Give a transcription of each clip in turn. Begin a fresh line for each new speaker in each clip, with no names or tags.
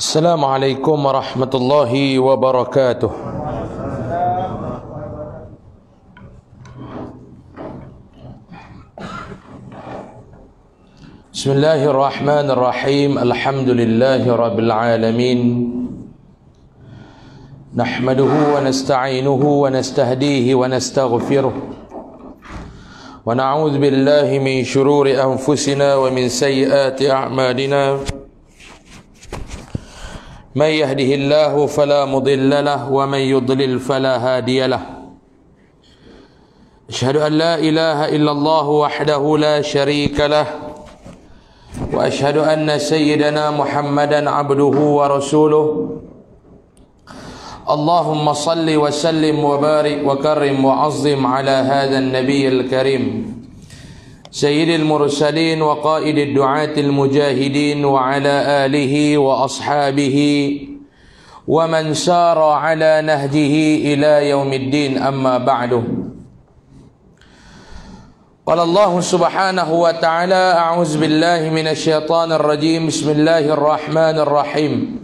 السلام عليكم ورحمة الله وبركاته بسم الله الرحمن الرحيم الحمد لله رب العالمين نحمده ونستعينه ونستهديه ونستغفره ونعوذ بالله من شرور أنفسنا ومن سيئات أعمالنا من يهده الله فلا مضل له ومن يضلل فلا هادي له اشهد ان لا اله الا الله وحده لا شريك له واشهد ان سيدنا محمدا عبده ورسوله اللهم صل وسلم وبارك وكرم وعظم على هذا النبي الكريم سيد المرسلين وقائد الدعاة المجاهدين وعلى آله وأصحابه ومن سار على نهجه إلى يوم الدين أما بعد قال الله سبحانه وتعالى أعوذ بالله من الشيطان الرجيم بسم الله الرحمن الرحيم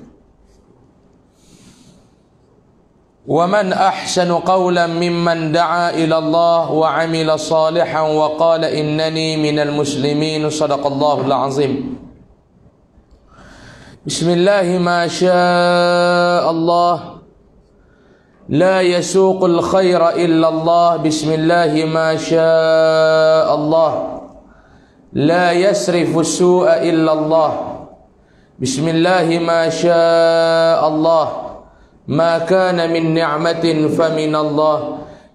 ومن احسن قولا ممن دعا الى الله وعمل صالحا وقال انني من المسلمين صدق الله العظيم بسم الله ما شاء الله لا يسوق الخير الا الله بسم الله ما شاء الله لا يسرف السوء الا الله بسم الله ما شاء الله ما كان من نعمة فمن الله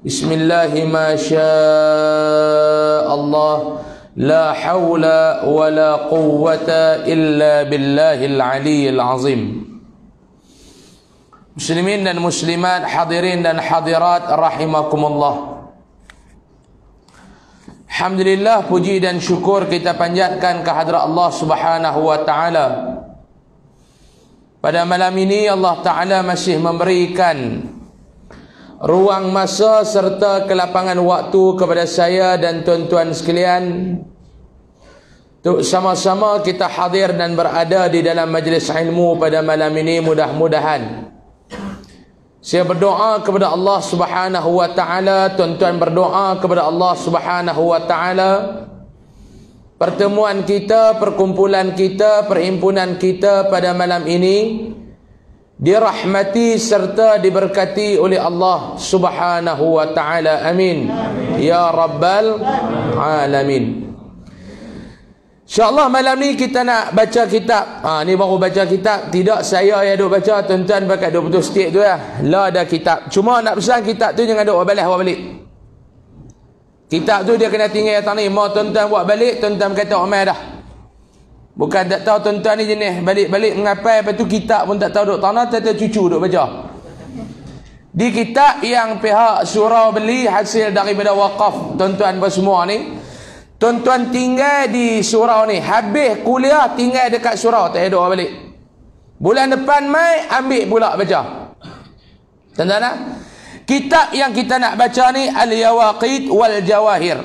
بسم الله ما شاء الله لا حول ولا قوة إلا بالله العلي العظيم مسلمين المسلمات حاضرين الحاضرات رحمكم الله Alhamdulillah puji dan syukur kita panjatkan kehadrat Allah Subhanahu wa taala pada malam ini Allah Ta'ala masih memberikan ruang masa serta kelapangan waktu kepada saya dan tuan-tuan sekalian untuk sama-sama kita hadir dan berada di dalam majlis ilmu pada malam ini mudah-mudahan saya berdoa kepada Allah Subhanahu wa taala tuan-tuan berdoa kepada Allah Subhanahu wa taala pertemuan kita, perkumpulan kita, perhimpunan kita pada malam ini dirahmati serta diberkati oleh Allah Subhanahu wa taala. Amin. Ya rabbal alamin. InsyaAllah malam ni kita nak baca kitab. Ha, ni baru baca kitab. Tidak saya yang duk baca. Tuan-tuan pakai 20 stik tu lah. Ya. Lah ada kitab. Cuma nak pesan kitab tu jangan duk balas balik. Kitab tu dia kena tinggal atas ni. Mau tuan-tuan buat balik, tuan-tuan kata omel oh, dah. Bukan tak tahu tuan-tuan ni jenis balik-balik mengapai. Lepas tu kitab pun tak tahu duduk tanah, tata cucu duduk baca. Di kitab yang pihak surau beli hasil daripada wakaf tuan-tuan semua ni. Tuan-tuan tinggal di surau ni. Habis kuliah tinggal dekat surau. Tak ada balik. Bulan depan mai ambil pula baca. tuan -tuan, Kitab yang kita nak baca ni Al-Yawaqid wal-Jawahir.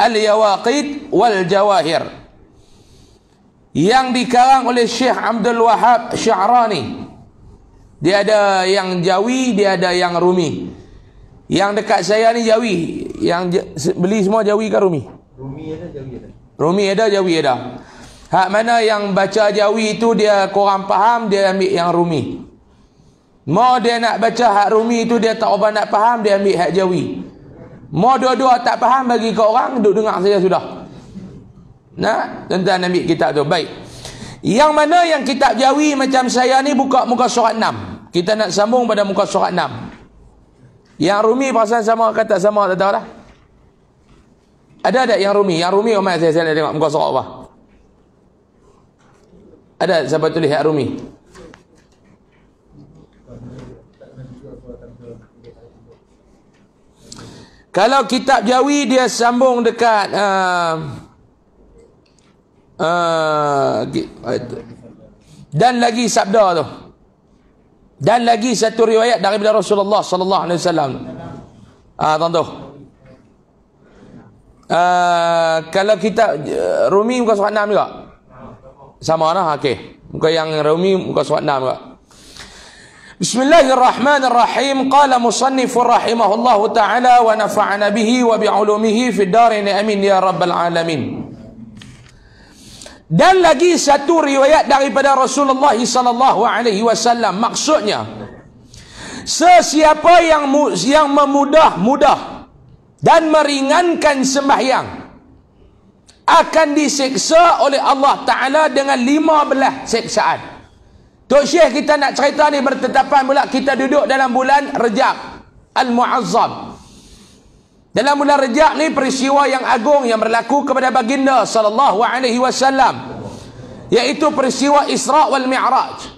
Al-Yawaqid wal-Jawahir. Yang dikarang oleh Syekh Abdul Wahab Syahrani. Dia ada yang Jawi, dia ada yang Rumi. Yang dekat saya ni Jawi. Yang beli semua Jawi ke Rumi? Rumi ada, Jawi ada. Rumi ada, Jawi ada. Hak mana yang baca Jawi itu dia kurang faham, dia ambil yang Rumi. Mau dia nak baca hak rumi tu dia tak obat nak faham dia ambil hak jawi. Mau dua-dua tak faham bagi kau orang duduk dengar saja sudah. Nah, tuan-tuan ambil kitab tu. Baik. Yang mana yang kitab jawi macam saya ni buka muka surat 6. Kita nak sambung pada muka surat 6. Yang rumi pasal sama kata sama tak tahu dah. Ada tak yang rumi? Yang rumi Umar saya saya nak tengok muka surat apa. Ada siapa tulis yang rumi? Kalau kitab Jawi dia sambung dekat uh, uh, dan lagi sabda tu. Dan lagi satu riwayat daripada Rasulullah sallallahu alaihi wasallam. Ah tuan tu. Ah, kalau kita uh, Rumi muka surat 6 juga. Sama lah okey. Muka yang Rumi muka surat 6 juga. بسم الله الرحمن الرحيم قال مصنف رحمه الله تعالى ونفعنا به وبعلومه في الدار امين يا رب العالمين Dan lagi satu riwayat daripada Rasulullah sallallahu alaihi wasallam maksudnya sesiapa yang yang memudah-mudah dan meringankan sembahyang akan disiksa oleh Allah taala dengan 15 siksaan Tok Syekh kita nak cerita ni bertetapan pula kita duduk dalam bulan Rejab Al-Mu'azzam Dalam bulan Rejab ni peristiwa yang agung yang berlaku kepada baginda sallallahu alaihi wasallam iaitu peristiwa Isra wal Mi'raj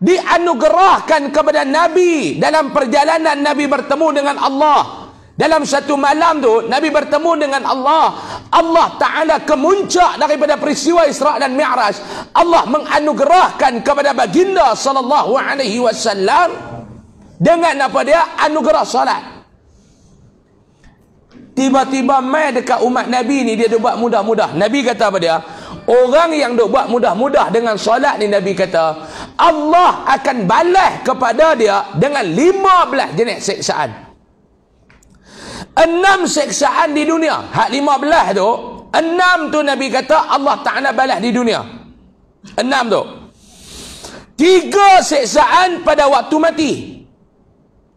dianugerahkan kepada Nabi dalam perjalanan Nabi bertemu dengan Allah dalam satu malam tu Nabi bertemu dengan Allah. Allah Taala kemuncak daripada peristiwa Isra' dan Mi'raj. Allah menganugerahkan kepada baginda sallallahu alaihi wasallam dengan apa dia? Anugerah salat. Tiba-tiba mai dekat umat Nabi ni dia buat mudah-mudah. Nabi kata apa dia? Orang yang dok buat mudah-mudah dengan solat ni Nabi kata, Allah akan balas kepada dia dengan lima 15 jenis seksaan. Enam seksaan di dunia. Hak lima belah tu. Enam tu Nabi kata Allah Ta'ala balas di dunia. Enam tu. Tiga seksaan pada waktu mati.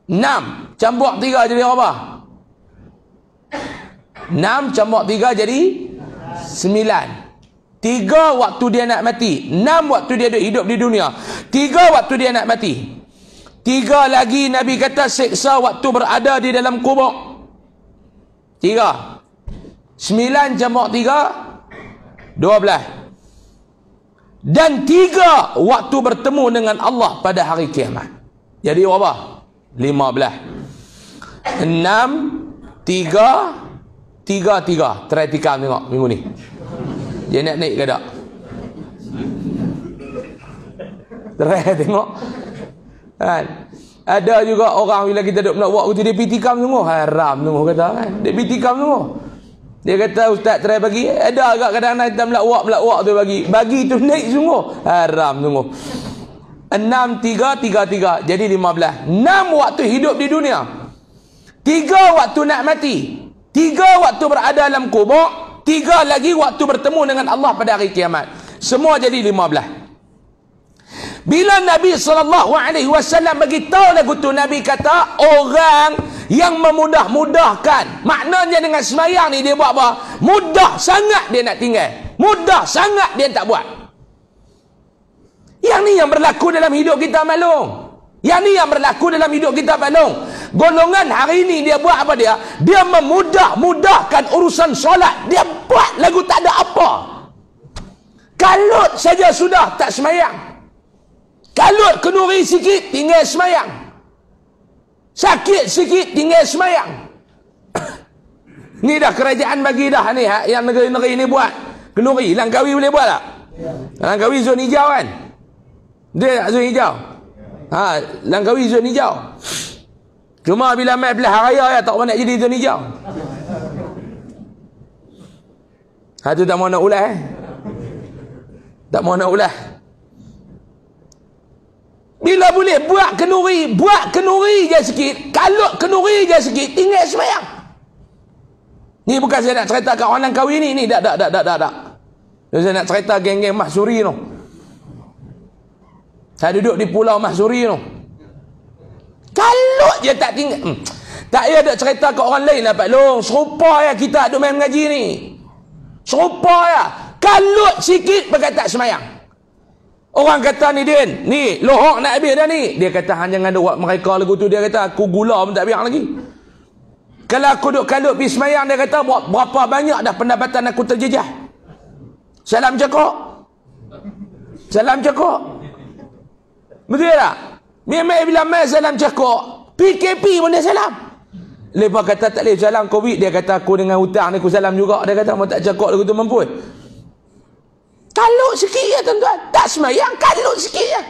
Enam. Cambuk tiga jadi apa? Enam cambuk tiga jadi? Sembilan. Tiga waktu dia nak mati. Enam waktu dia hidup di dunia. Tiga waktu dia nak mati. Tiga lagi Nabi kata seksa waktu berada di dalam kubur. Tiga. Sembilan jamak tiga. Dua belas. Dan tiga waktu bertemu dengan Allah pada hari kiamat. Jadi apa? Lima belas. Enam. Tiga. Tiga, tiga. Teratikan tengok minggu ni. Dia nak naik ke tak? Terakhir tengok. Kan? Ada juga orang bila kita duk nak buat kerja dia pitikam semua. Haram semua kata kan. Dia pitikam semua. Dia kata ustaz try bagi. Ada agak kadang-kadang nak melak wak melak wak tu bagi. Bagi tu naik semua. Haram semua. Enam, tiga, tiga, tiga. Jadi lima belas. Enam waktu hidup di dunia. Tiga waktu nak mati. Tiga waktu berada dalam kubur. Tiga lagi waktu bertemu dengan Allah pada hari kiamat. Semua jadi lima belas. Bila Nabi sallallahu alaihi wasallam bagi tahu lagu tu Nabi kata orang yang memudah-mudahkan. Maknanya dengan semayang ni dia buat apa? Mudah sangat dia nak tinggal. Mudah sangat dia tak buat. Yang ni yang berlaku dalam hidup kita malung. Yang ni yang berlaku dalam hidup kita malung. Golongan hari ini dia buat apa dia? Dia memudah-mudahkan urusan solat. Dia buat lagu tak ada apa. Kalut saja sudah tak semayang. Kalut kenuri sikit tinggal semayang. Sakit sikit tinggal semayang. ni dah kerajaan bagi dah ni ha, yang negeri-negeri ni buat. Kenuri Langkawi boleh buat tak? Ya. Langkawi zon hijau kan? Dia tak zon hijau. Ha, Langkawi zon hijau. Cuma bila mai belah raya ya tak boleh jadi zon hijau. Ha tu tak mahu nak ulah eh. Tak mahu nak ulah. Bila boleh buat kenuri, buat kenuri je sikit, kalut kenuri je sikit, ingat semayang. Ni bukan saya nak cerita kat orang kawin ni, ni dak dak dak dak dak. dak. Saya nak cerita geng-geng Mahsuri tu. Saya duduk di pulau Mahsuri tu. Kalut je tak tinggal. Hmm. Tak ada cerita kat orang lain lah Long. Serupa ya kita duduk main mengaji ni. Serupa ya. Kalut sikit pakai tak semayang. Orang kata ni Din, ni lohok nak habis dah ni. Dia kata hang jangan ada buat mereka lagu tu dia kata aku gula pun tak biar lagi. Kalau aku duk kalut pi semayang dia kata buat berapa banyak dah pendapatan aku terjejas. Salam cakok. Salam cakok. Betul tak? Memang bila mai salam cakok, PKP pun dia salam. Lepas kata tak boleh jalan COVID, dia kata aku dengan hutang ni aku salam juga. Dia kata mau tak cakok lagu tu mampu kalut sikit ya tuan-tuan tak semayang kalut sikit ya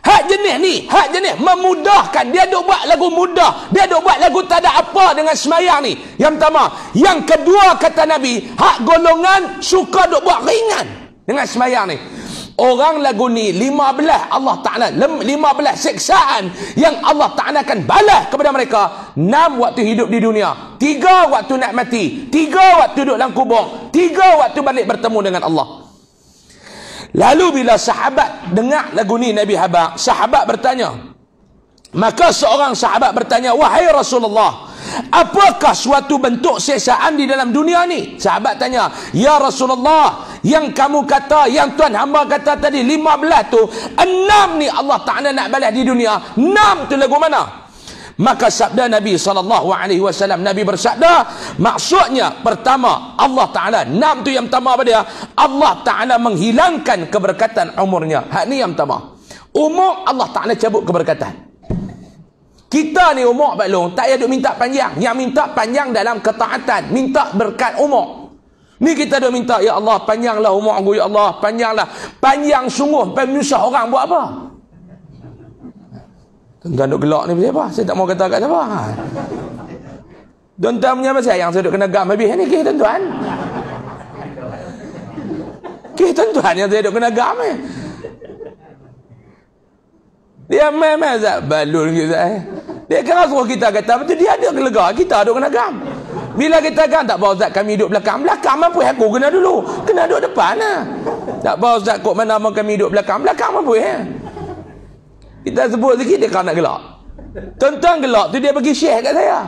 hak jenis ni hak jenis memudahkan dia duk buat lagu mudah dia duk buat lagu tak ada apa dengan semayang ni yang pertama yang kedua kata Nabi hak golongan suka duk buat ringan dengan semayang ni orang lagu ni lima belah Allah Ta'ala lima belah seksaan yang Allah Ta'ala akan balas kepada mereka enam waktu hidup di dunia tiga waktu nak mati tiga waktu duduk dalam kubur 3 waktu balik bertemu dengan Allah Lalu bila sahabat dengar lagu ni Nabi Habak, sahabat bertanya. Maka seorang sahabat bertanya, "Wahai Rasulullah, apakah suatu bentuk sesaan di dalam dunia ni?" Sahabat tanya, "Ya Rasulullah, yang kamu kata, yang tuan hamba kata tadi lima belah tu, 6 ni Allah Taala nak balas di dunia. 6 tu lagu mana?" maka sabda Nabi sallallahu alaihi wasallam Nabi bersabda maksudnya pertama Allah taala enam tu yang pertama pada dia Allah taala menghilangkan keberkatan umurnya hak ni yang pertama umur Allah taala cabut keberkatan kita ni umur Pak Long, tak payah duk minta panjang. Yang minta panjang dalam ketaatan. Minta berkat umur. Ni kita duk minta, Ya Allah, panjanglah umur aku, Ya Allah, panjanglah. Panjang sungguh, penyusah orang buat apa? Tuan-tuan duk gelak ni siapa? Saya tak mau kata kat siapa. Ha. Tuan-tuan punya apa sayang? Saya duk kena gam habis ni. Kih tuan-tuan. Kih tuan-tuan yang saya duk kena gam ni. Eh. Dia memang sebab balun kita eh. Dia kena suruh kita kata. Betul dia ada kelega. Kita duk kena gam. Bila kita gam tak bawa Ustaz kami duduk belakang. Belakang mampu aku kena dulu. Kena duduk depan lah. Tak bawa Ustaz kok mana kami duduk belakang. Belakang mampu ya. Eh. Kita sebut sikit dia kan nak gelak. tuan gelak tu dia bagi share kat saya.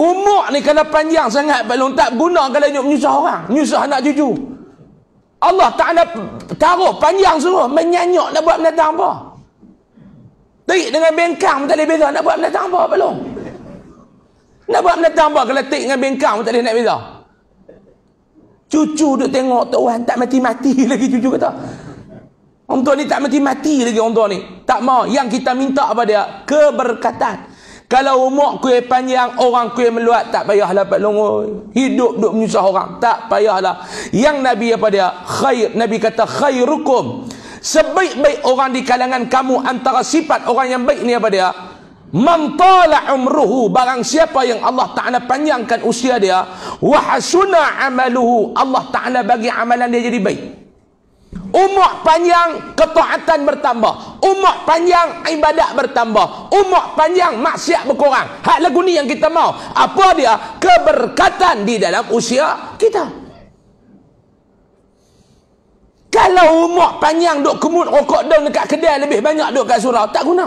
Umur ni kalau panjang sangat belum tak guna kalau nyuk nyusah orang, nyusah anak cucu. Allah tak Taala taruh panjang suruh menyanyok nak buat menatang apa? Tik dengan bengkang tak ada beza nak buat menatang apa belum? Nak buat menatang apa kalau tik dengan bengkang tak ada nak beza? Cucu duk tengok tuan tak mati-mati lagi cucu kata. Orang tua ni tak mati-mati lagi orang tua ni. Tak mau. Yang kita minta apa dia, keberkatan. Kalau umur kuih panjang, orang kuih meluat, tak payahlah Pak Long. Hidup duk menyusah orang. Tak payahlah. Yang Nabi apa dia? Khair. Nabi kata, khairukum. Sebaik-baik orang di kalangan kamu antara sifat orang yang baik ni apa dia? Mantala umruhu barang siapa yang Allah Taala panjangkan usia dia wa amaluhu Allah Taala bagi amalan dia jadi baik. Umur panjang ketuhatan bertambah. Umur panjang ibadat bertambah. Umur panjang maksiat berkurang. Hak lagu ni yang kita mau. Apa dia? Keberkatan di dalam usia kita. Kalau umur panjang duk kemut rokok daun dekat kedai lebih banyak duk kat surau, tak guna.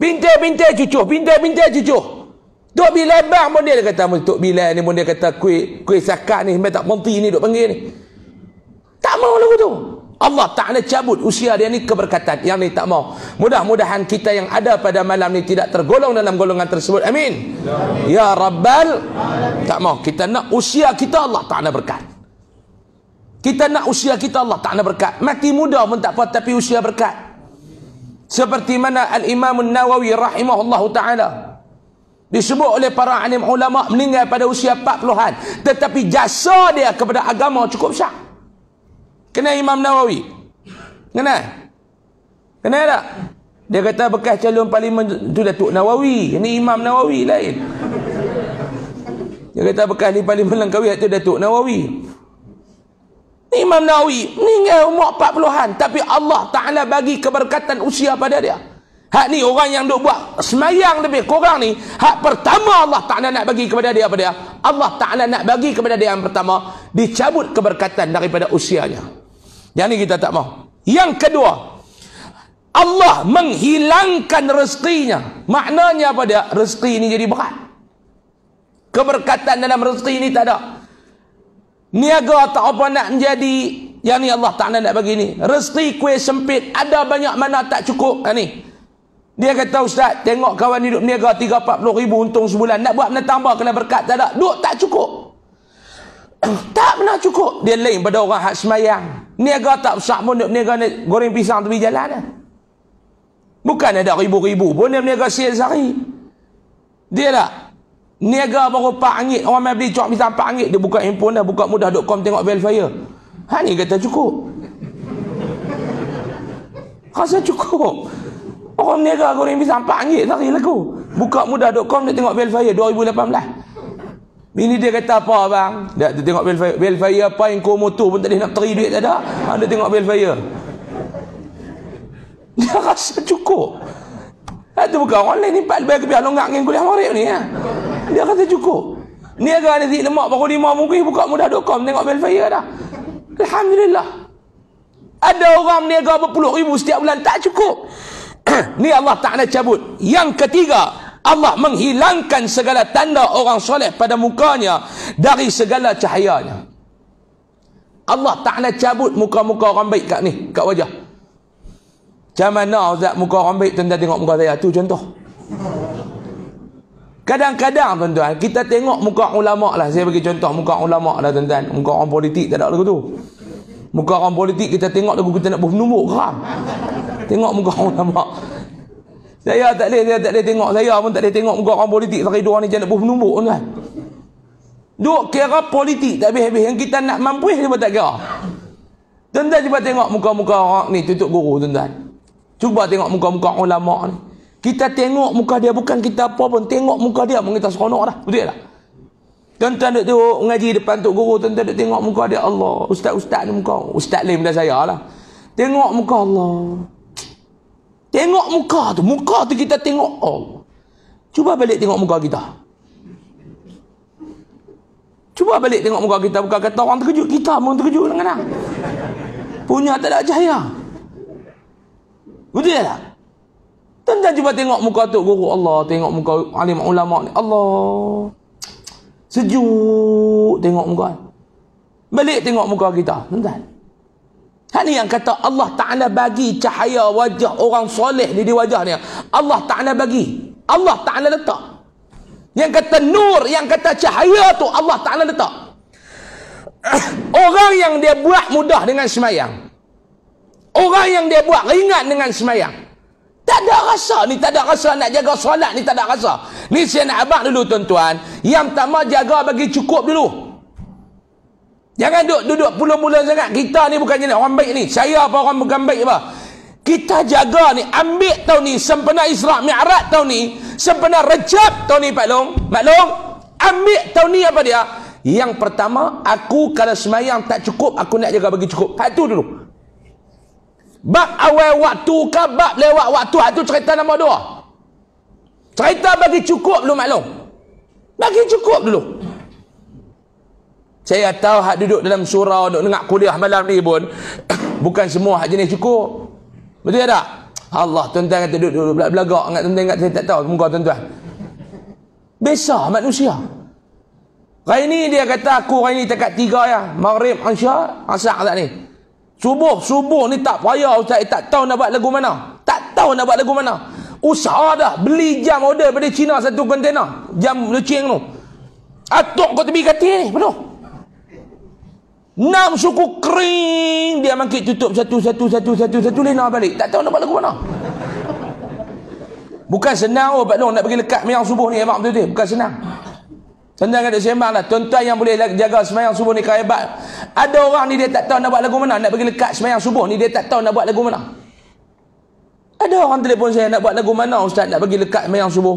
Pintai-pintai cucu, pintai-pintai cucu. Tok Bilal bang pun dia kata, Tok Bilal ni pun dia kata, kuih, kuih sakat ni, tak menti ni duk panggil ni. Tak mau lagu tu. Allah Ta'ala cabut usia dia ni keberkatan. Yang ni tak mau. Mudah-mudahan kita yang ada pada malam ni tidak tergolong dalam golongan tersebut. Amin. Amin. Ya Rabbal. Amin. Tak mau. Kita nak usia kita Allah Ta'ala berkat. Kita nak usia kita Allah Ta'ala berkat. Mati muda pun tak apa tapi usia berkat. Seperti mana Al-Imam Nawawi rahimahullah Ta'ala. Disebut oleh para alim ulama meninggal pada usia 40-an. Tetapi jasa dia kepada agama cukup syak. Kenal Imam Nawawi? Kenal? Kenal tak? Dia kata bekas calon parlimen tu Datuk Nawawi. Ini Imam Nawawi lain. Dia kata bekas di parlimen Langkawi tu Datuk Nawawi. Ni Imam Nawawi, Ini ngai umur 40-an tapi Allah Taala bagi keberkatan usia pada dia. Hak ni orang yang duk buat semayang lebih kurang ni, hak pertama Allah Taala nak bagi kepada dia apa dia? Allah Taala nak bagi kepada dia yang pertama dicabut keberkatan daripada usianya. Yang ni kita tak mau. Yang kedua, Allah menghilangkan rezekinya. Maknanya apa dia? Rezeki ini jadi berat. Keberkatan dalam rezeki ini tak ada. Niaga tak apa nak menjadi yang ni Allah tak nak bagi ni. Rezeki kuih sempit ada banyak mana tak cukup ha, ni. Dia kata ustaz, tengok kawan hidup niaga 340 ribu untung sebulan. Nak buat nak tambah kena berkat tak ada. Duk tak cukup. tak pernah cukup dia lain pada orang hak semayang niaga tak besar pun niaga ni, goreng pisang tepi jalan dah bukan ada ribu-ribu pun dia niaga sihir sehari dia lah niaga baru 4 angit orang main beli cok pisang 4 angit dia buka handphone dah buka mudah.com tengok velfire ha ni kata cukup rasa cukup orang niaga goreng pisang 4 angit sehari lagu buka mudah.com dia tengok velfire 2018 Bini dia kata apa abang? Dia, tu tengok belfire. Belfire apa yang kau motor pun tadi nak teri duit tak ada. Ha, ah, tengok belfire. Dia rasa cukup. Itu eh, bukan orang lain ni pak lebih kebiar longgak dengan kuliah marik ni. Ya. Dia kata cukup. Ni agak ada zik lemak baru lima mungkin buka mudah.com tengok belfire dah. Alhamdulillah. Ada orang meniaga berpuluh ribu setiap bulan tak cukup. ni Allah tak nak cabut. Yang ketiga, Allah menghilangkan segala tanda orang soleh pada mukanya dari segala cahayanya. Allah tak nak cabut muka-muka orang baik kat ni, kat wajah. Macam mana Ustaz muka orang baik tuan tengok muka saya tu contoh. Kadang-kadang tuan-tuan, kita tengok muka ulama lah. Saya bagi contoh muka ulama lah tuan-tuan. Muka orang politik tak ada lagu tu. Muka orang politik kita tengok lagu kita nak bernumbuk Tengok muka ulama. Saya tak boleh, saya tak boleh tengok saya pun tak boleh tengok muka orang politik sampai dua ni jangan buh menumbuk tuan. Duk kira politik tak habis-habis yang kita nak mampu dia tak kira. Tuan-tuan cuba tengok muka-muka orang ni tutup guru tuan-tuan. Cuba tengok muka-muka ulama ni. Kita tengok muka dia bukan kita apa pun tengok muka dia mengita seronok dah. Betul tak? Tuan-tuan duk tengok ngaji depan tok guru tuan-tuan duk tengok muka dia Allah. Ustaz-ustaz ni muka. Ustaz lain dah saya lah. Tengok muka Allah. Tengok muka tu. Muka tu kita tengok. Oh. Cuba balik tengok muka kita. Cuba balik tengok muka kita. Bukan kata orang terkejut. Kita pun terkejut dengan anak. Punya tak ada cahaya. Betul tak? Tentang cuba tengok muka tu. Guru Allah. Tengok muka alim ulama ni. Allah. Sejuk tengok muka. Balik tengok muka kita. Tentang. Ini yang kata Allah Ta'ala bagi cahaya wajah orang soleh ni di wajah ni. Allah Ta'ala bagi. Allah Ta'ala letak. Yang kata nur, yang kata cahaya tu Allah Ta'ala letak. Orang yang dia buat mudah dengan semayang. Orang yang dia buat ringan dengan semayang. Tak ada rasa ni, tak ada rasa nak jaga solat ni, tak ada rasa. Ni saya nak abang dulu tuan-tuan. Yang pertama jaga bagi cukup Dulu. Jangan duduk duduk pula-pula sangat. Kita ni bukan jenis orang baik ni. Saya apa orang bukan baik apa? Kita jaga ni, ambil tahun ni, sempena Israq Mi'raj tahun ni, sempena Rejab tahun ni Pak Long. Pak Long, ambil tahun ni apa dia? Yang pertama, aku kalau semayang tak cukup, aku nak jaga bagi cukup. Hak tu dulu. Bab awal waktu ke bab lewat waktu, hak tu cerita nombor dua. Cerita bagi cukup dulu Mak Long. Bagi cukup dulu. Saya tahu hak duduk dalam surau nak dengar kuliah malam ni pun bukan semua hak jenis cukup. Betul tak? Allah tuan-tuan kata duduk duduk belagak ingat tuan-tuan ingat saya tak tahu muka tuan-tuan. Biasa manusia. Hari ni dia kata aku hari ni tekat tiga ya. Maghrib, Isya, Asar tak ni. Subuh, subuh ni tak payah ustaz tak tahu nak buat lagu mana. Tak tahu nak buat lagu mana. Usaha dah beli jam order dari Cina satu kontena. Jam lucing tu. Atuk kau tepi katil ni betul? Enam suku kering dia makin tutup satu satu satu satu satu lena balik. Tak tahu nak balik ke mana. Bukan senang oh Pak Long nak pergi lekat semayang subuh ni emak betul-betul. Bukan senang. Senang ada semang lah. Tuan-tuan yang boleh jaga semayang subuh ni kerebat. Ada orang ni dia tak tahu nak buat lagu mana. Nak pergi lekat semayang subuh ni dia tak tahu nak buat lagu mana. Ada orang telefon saya nak buat lagu mana ustaz nak pergi lekat semayang subuh.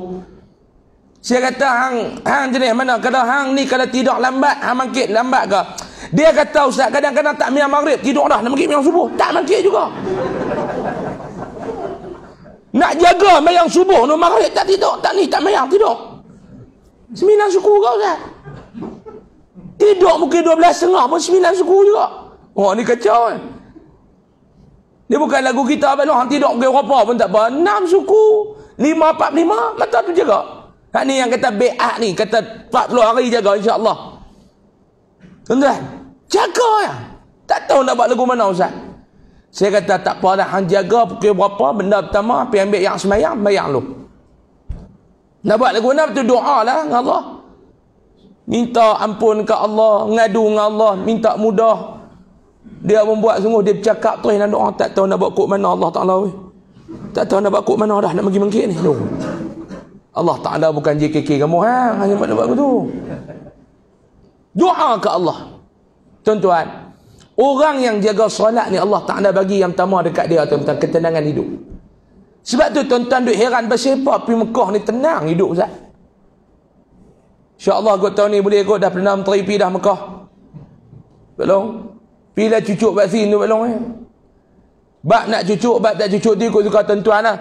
Saya kata hang hang jenis mana kalau hang ni kalau tidak lambat hang mangkit lambat ke? Dia kata ustaz kadang-kadang tak miang maghrib Tidur dah nak pergi miang subuh Tak bangkit juga Nak jaga miang subuh no maghrib tak tidur Tak ni tak miang tidur Sembilan suku kau ustaz Tidur mungkin dua belas setengah pun sembilan suku juga Oh ni kacau kan Dia bukan lagu kita Abang Nuh tidur ke Eropah pun tak apa Enam suku Lima empat lima Mata tu jaga Hak ni yang kata be'ah ni kata 40 hari jaga insya-Allah. Tuan-tuan, jaga ya. Tak tahu nak buat lagu mana Ustaz. Saya kata tak apa dah. Hang jaga pukul berapa. Benda pertama. Pergi ambil yang semayang. Bayang lu. Nak buat lagu mana. Betul doa lah. Dengan Allah. Minta ampun ke Allah. Ngadu dengan Allah. Minta mudah. Dia membuat semua. Dia bercakap tu. Dan doa tak tahu nak buat kot mana Allah Ta'ala. Weh. Tak tahu nak buat kot mana dah. Nak pergi mengkit ni. Allah Ta'ala bukan JKK kamu. Ha? Hanya nak buat lagu tu. Doa ke Allah. Tuan-tuan, orang yang jaga solat ni Allah Taala bagi yang pertama dekat dia tentang ketenangan hidup. Sebab tu tuan-tuan duk heran bersepak pergi Mekah ni tenang hidup Ustaz. Allah, kot tahun ni boleh kot dah Perdana Menteri pergi dah Mekah. Belum? Pilih cucuk vaksin tu belum eh? Bak nak cucuk, bak tak cucuk dia. Kau suka tuan-tuan lah.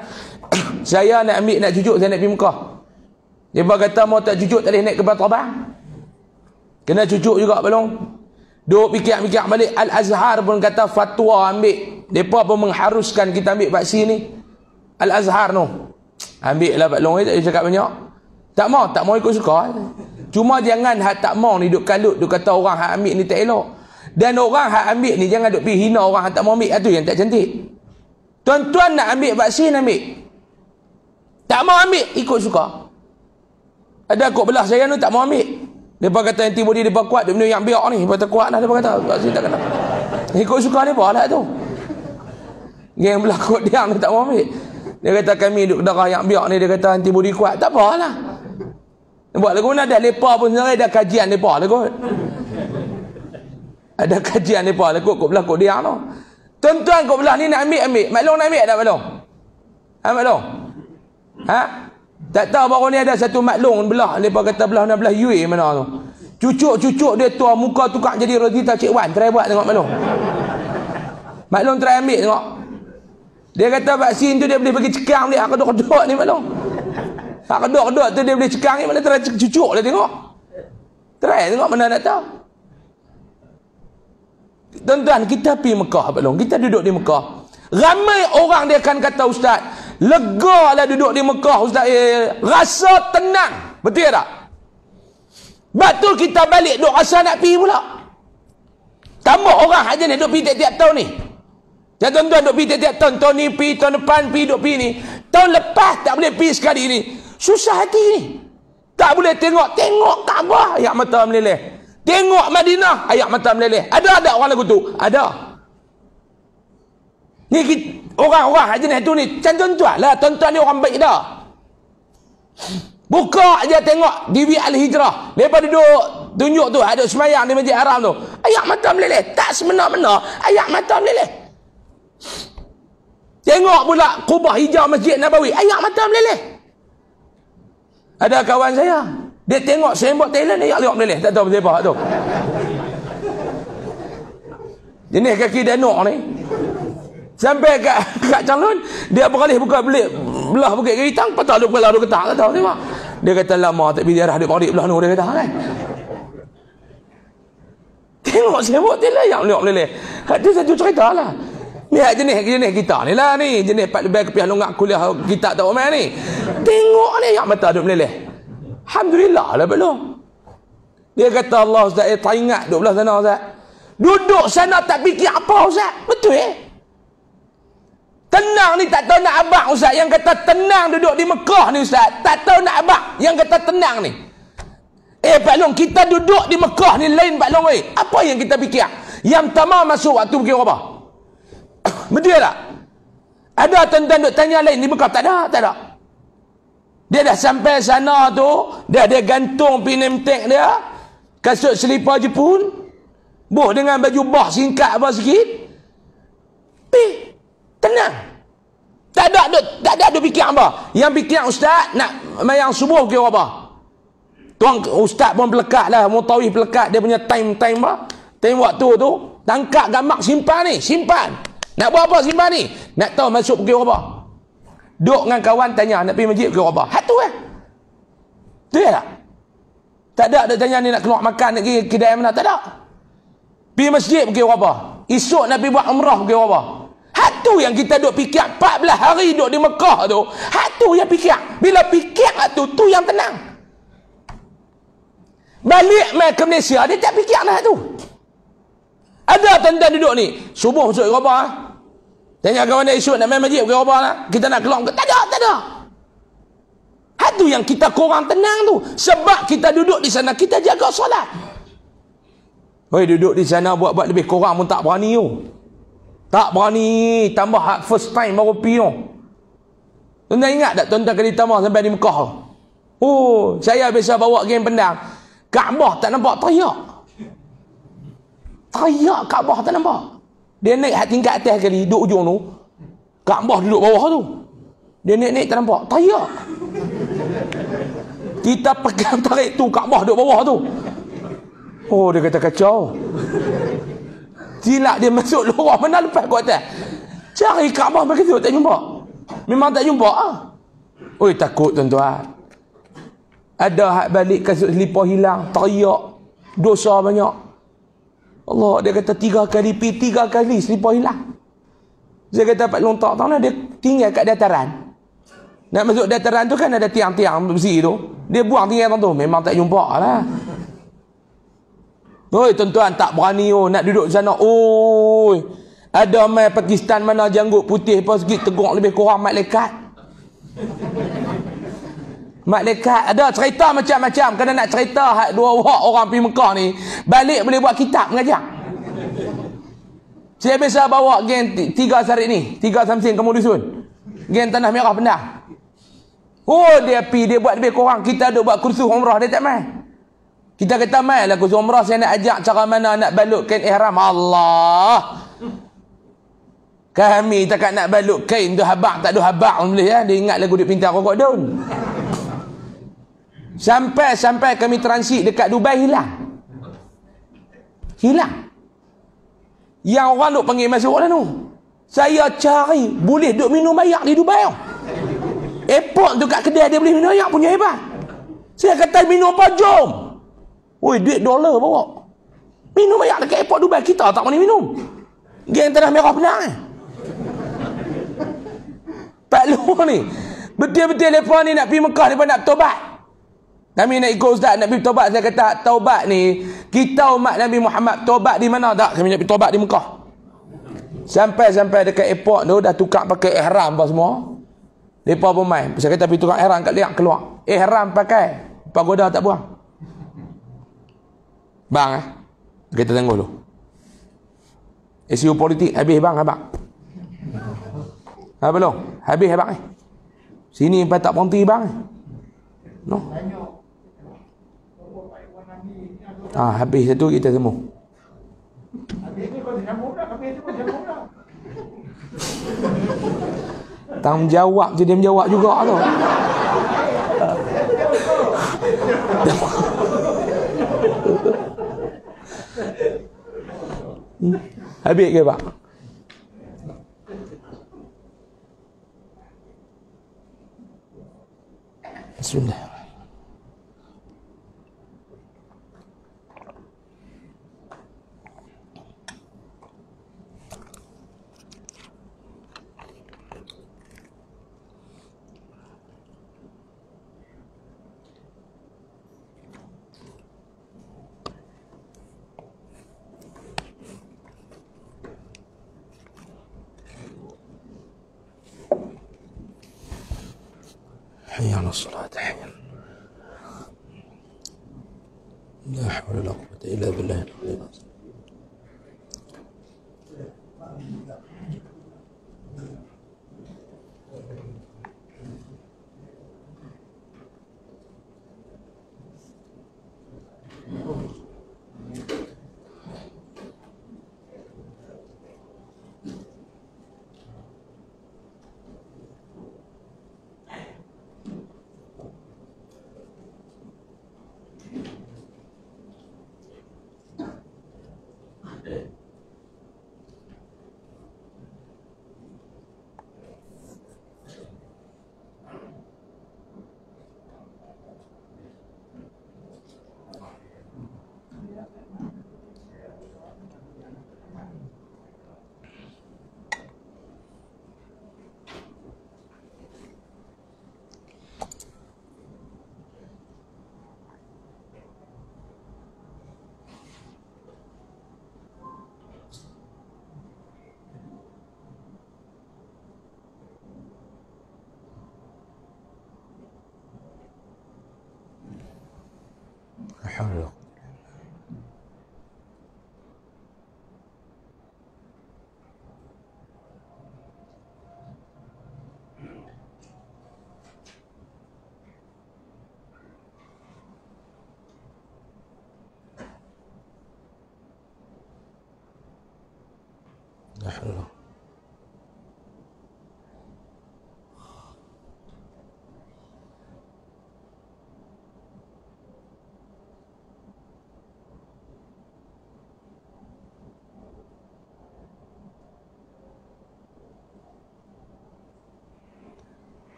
saya nak ambil nak cucuk, saya nak pergi Mekah. Dia kata mau tak cucuk tak boleh naik ke terbang. Kena cucuk juga belum? Duk pikir-pikir balik. Al-Azhar pun kata fatwa ambil. Mereka pun mengharuskan kita ambil vaksin ni. Al-Azhar tu. Ambil lah Pak Long ni. Eh, tak boleh cakap banyak. Tak mau, tak mau ikut suka. Eh. Cuma jangan hak tak mau ni duk kalut duk kata orang hak ambil ni tak elok. Dan orang hak ambil ni jangan duk pergi hina orang hak tak mau ambil. Itu yang tak cantik. Tuan-tuan nak ambil vaksin ambil. Tak mau ambil ikut suka. Ada kok belah saya tu tak mau ambil. Depa kata antibody depa kuat, dia minum yang biak ni. Depa kuat dah depa kata. Tak saya tak kena. Ikut suka depa lah tu. Yang berlaku dia ni tak mau ambil. Dia kata kami duk darah yang biak ni dia kata antibody kuat. Tak apalah. Buat lagu mana ada lepa pun sebenarnya ada kajian lepa lah kot. Ada kajian lepa lah kot kot berlaku dia tu. Tuan-tuan kot belah ni nak ambil ambil. Maklong nak ambil tak maklong? Ha maklong? Ha? Tak tahu baru ni ada satu maklong belah. Lepas kata belah mana belah UA mana tu. Cucuk-cucuk dia tua muka tukar jadi Rosita Cik Wan. Try buat tengok maklong. maklong try ambil tengok. Dia kata vaksin tu dia boleh pergi cekang dia. Aku duduk-duduk ni maklong. Aku duduk-duduk tu dia boleh cekang ni. Mana try cucuk lah tengok. Try tengok mana nak tahu. Tuan-tuan kita pergi Mekah maklong. Kita duduk di Mekah. Ramai orang dia akan kata ustaz Lega lah duduk di Mekah Ustaz eh, Rasa tenang Betul tak? Betul kita balik duk rasa nak pergi pula Tambah orang aja ni duk pergi tiap-tiap tahun ni Ya tuan-tuan duk pergi tiap-tiap tahun Tahun ni pergi, tahun depan pergi duk pergi ni Tahun lepas tak boleh pergi sekali ni Susah hati ni Tak boleh tengok, tengok Kaabah Ayak mata meleleh Tengok Madinah, ayak mata meleleh Ada ada orang lagu tu? Ada Ni kita, orang-orang haji ni tu ni, macam tuan-tuan lah, tuan-tuan ni orang baik dah. Buka aja tengok Dewi Al-Hijrah. Lepas duduk tunjuk tu, ada semayang di Masjid Haram tu. Ayak mata meleleh. Tak semena-mena. Ayak mata meleleh. Tengok pula kubah hijau Masjid Nabawi. Ayak mata meleleh. Ada kawan saya. Dia tengok sembok Thailand, ayak lewat meleleh. Tak tahu apa-apa tu. Jenis kaki denok ni. Sampai kat, kat calon Dia beralih buka belik Belah bukit ke hitam Patah duk belah duk ketak Tak tahu dia mak Dia kata lama tak pergi diarah duk parik belah ni Dia kata kan Tengok sibuk dia lah Yang liuk leleh Itu satu cerita lah Ni jenis jenis kita ni lah ni Jenis pat lebih kepiah longak kuliah kita tak omel ni Tengok ni yang mata duk meleleh Alhamdulillah lah belum Dia kata Allah Ustaz eh, Tak ingat duk belah sana Ustaz Duduk sana tak fikir apa Ustaz Betul eh Tenang ni tak tahu nak abang Ustaz. Yang kata tenang duduk di Mekah ni Ustaz. Tak tahu nak abang yang kata tenang ni. Eh Pak Long, kita duduk di Mekah ni lain Pak Long. Eh. Apa yang kita fikir? Yang pertama masuk waktu pergi Rabah. Betul tak? Ada tuan-tuan duk tanya lain di Mekah? Tak ada, tak ada. Dia dah sampai sana tu. Dia ada gantung pinim tank dia. Kasut selipar je pun. Buh dengan baju bah singkat apa sikit. Pih. Tenang. Tak ada duk, tak ada duk fikir apa. Yang fikir ustaz nak mayang subuh ke apa. Tuan ustaz pun pelekat lah. Mutawih pelekat dia punya time-time apa. Time waktu tu. Tangkap gambar simpan ni. Simpan. Nak buat apa simpan ni? Nak tahu masuk pergi apa? Duk dengan kawan tanya nak pergi masjid ke apa? Hak tu eh. Tu ya tak? Tak ada dia tanya ni nak keluar makan nak pergi kedai mana? Tak ada. Pergi masjid pergi apa? Esok nak pergi buat umrah pergi apa? Hatu yang kita duk fikir 14 hari duk di Mekah tu, hatu yang fikir. Bila fikir tu, tu yang tenang. Balik mai ke Malaysia, dia tak fikir lah tu. Ada tanda duduk ni, subuh masuk Eropah. Ha? Tanya kawan dia esok nak main majlis ke Eropah lah. Kita nak keluar. Tak ada, tak ada. Hatu yang kita kurang tenang tu. Sebab kita duduk di sana, kita jaga solat. Oi duduk di sana buat-buat lebih kurang pun tak berani tu. Oh. Tak berani tambah hak first time baru pergi tu. Tuan-tuan ingat tak tuan-tuan kali tambah sampai di Mekah tu? Oh, saya biasa bawa game pendang. Kaabah tak nampak teriak. Teriak Kaabah tak nampak. Dia naik hak tingkat atas kali, duduk ujung tu. Kaabah duduk bawah tu. Dia naik-naik tak nampak. Teriak. Kita pegang tarik tu, Kaabah duduk bawah tu. Oh, dia kata kacau silap dia masuk luar mana lepas eh? kat atas cari Kaabah macam tu tak jumpa memang tak jumpa ah oi takut tuan-tuan ada hak balik kasut selipar hilang teriak dosa banyak Allah dia kata tiga kali pi tiga kali selipar hilang saya kata Pak Long tak dia tinggal kat dataran nak masuk dataran tu kan ada tiang-tiang besi tu dia buang tinggal tu memang tak jumpa lah Oi, tuan-tuan tak berani oh nak duduk sana. Oi. Ada mai Pakistan mana janggut putih apa sikit tegur lebih kurang malaikat. Malaikat ada cerita macam-macam kena nak cerita hak dua wak orang pi Mekah ni balik boleh buat kitab mengajar. Saya biasa bawa geng tiga sarik ni, tiga samsin kamu disun Geng tanah merah pendah. Oh dia pi dia buat lebih kurang kita ada buat kursus umrah dia tak main. Kita kata mai lah kursi umrah saya nak ajak cara mana nak balut kain ihram. Allah. Kami tak nak balut kain tu habak tak ada habak pun boleh ya. Dia ingat lagu duit pintar rokok daun. Sampai-sampai kami transit dekat Dubai hilang. Hilang. Yang orang duk panggil masuk lah tu. Saya cari boleh duk minum air di Dubai. Oh. Airport tu kat kedai dia boleh minum air punya hebat. Saya kata minum apa? Jom. Woi, duit dolar bawa. Minum banyak dekat airport Dubai kita tak boleh minum. Geng tanah merah penang. Eh. Pak Lu ni. Betul-betul lepas ni nak pergi Mekah, lepas nak tobat. Kami nak ikut Ustaz, nak pergi tobat. Saya kata, tobat ni, kita umat Nabi Muhammad tobat di mana tak? Kami nak pergi tobat di Mekah. Sampai-sampai dekat airport tu, dah tukar pakai ihram apa semua. Mereka pun main. Saya kata, pergi tukar ihram kat liat, keluar. Ihram pakai. Pak Goda tak buang. Bang eh. Kita tengok dulu. Isu politik habis bang abang. Apa lo? Habis abang eh. Sini empat tak berhenti bang. Eh? No. Ah, habis satu kita semua. Tang jawab tu dia menjawab juga tu. 嗯还别给吧 حي على الصلاة حي لا حول ولا قوة إلا بالله العلي العظيم حلو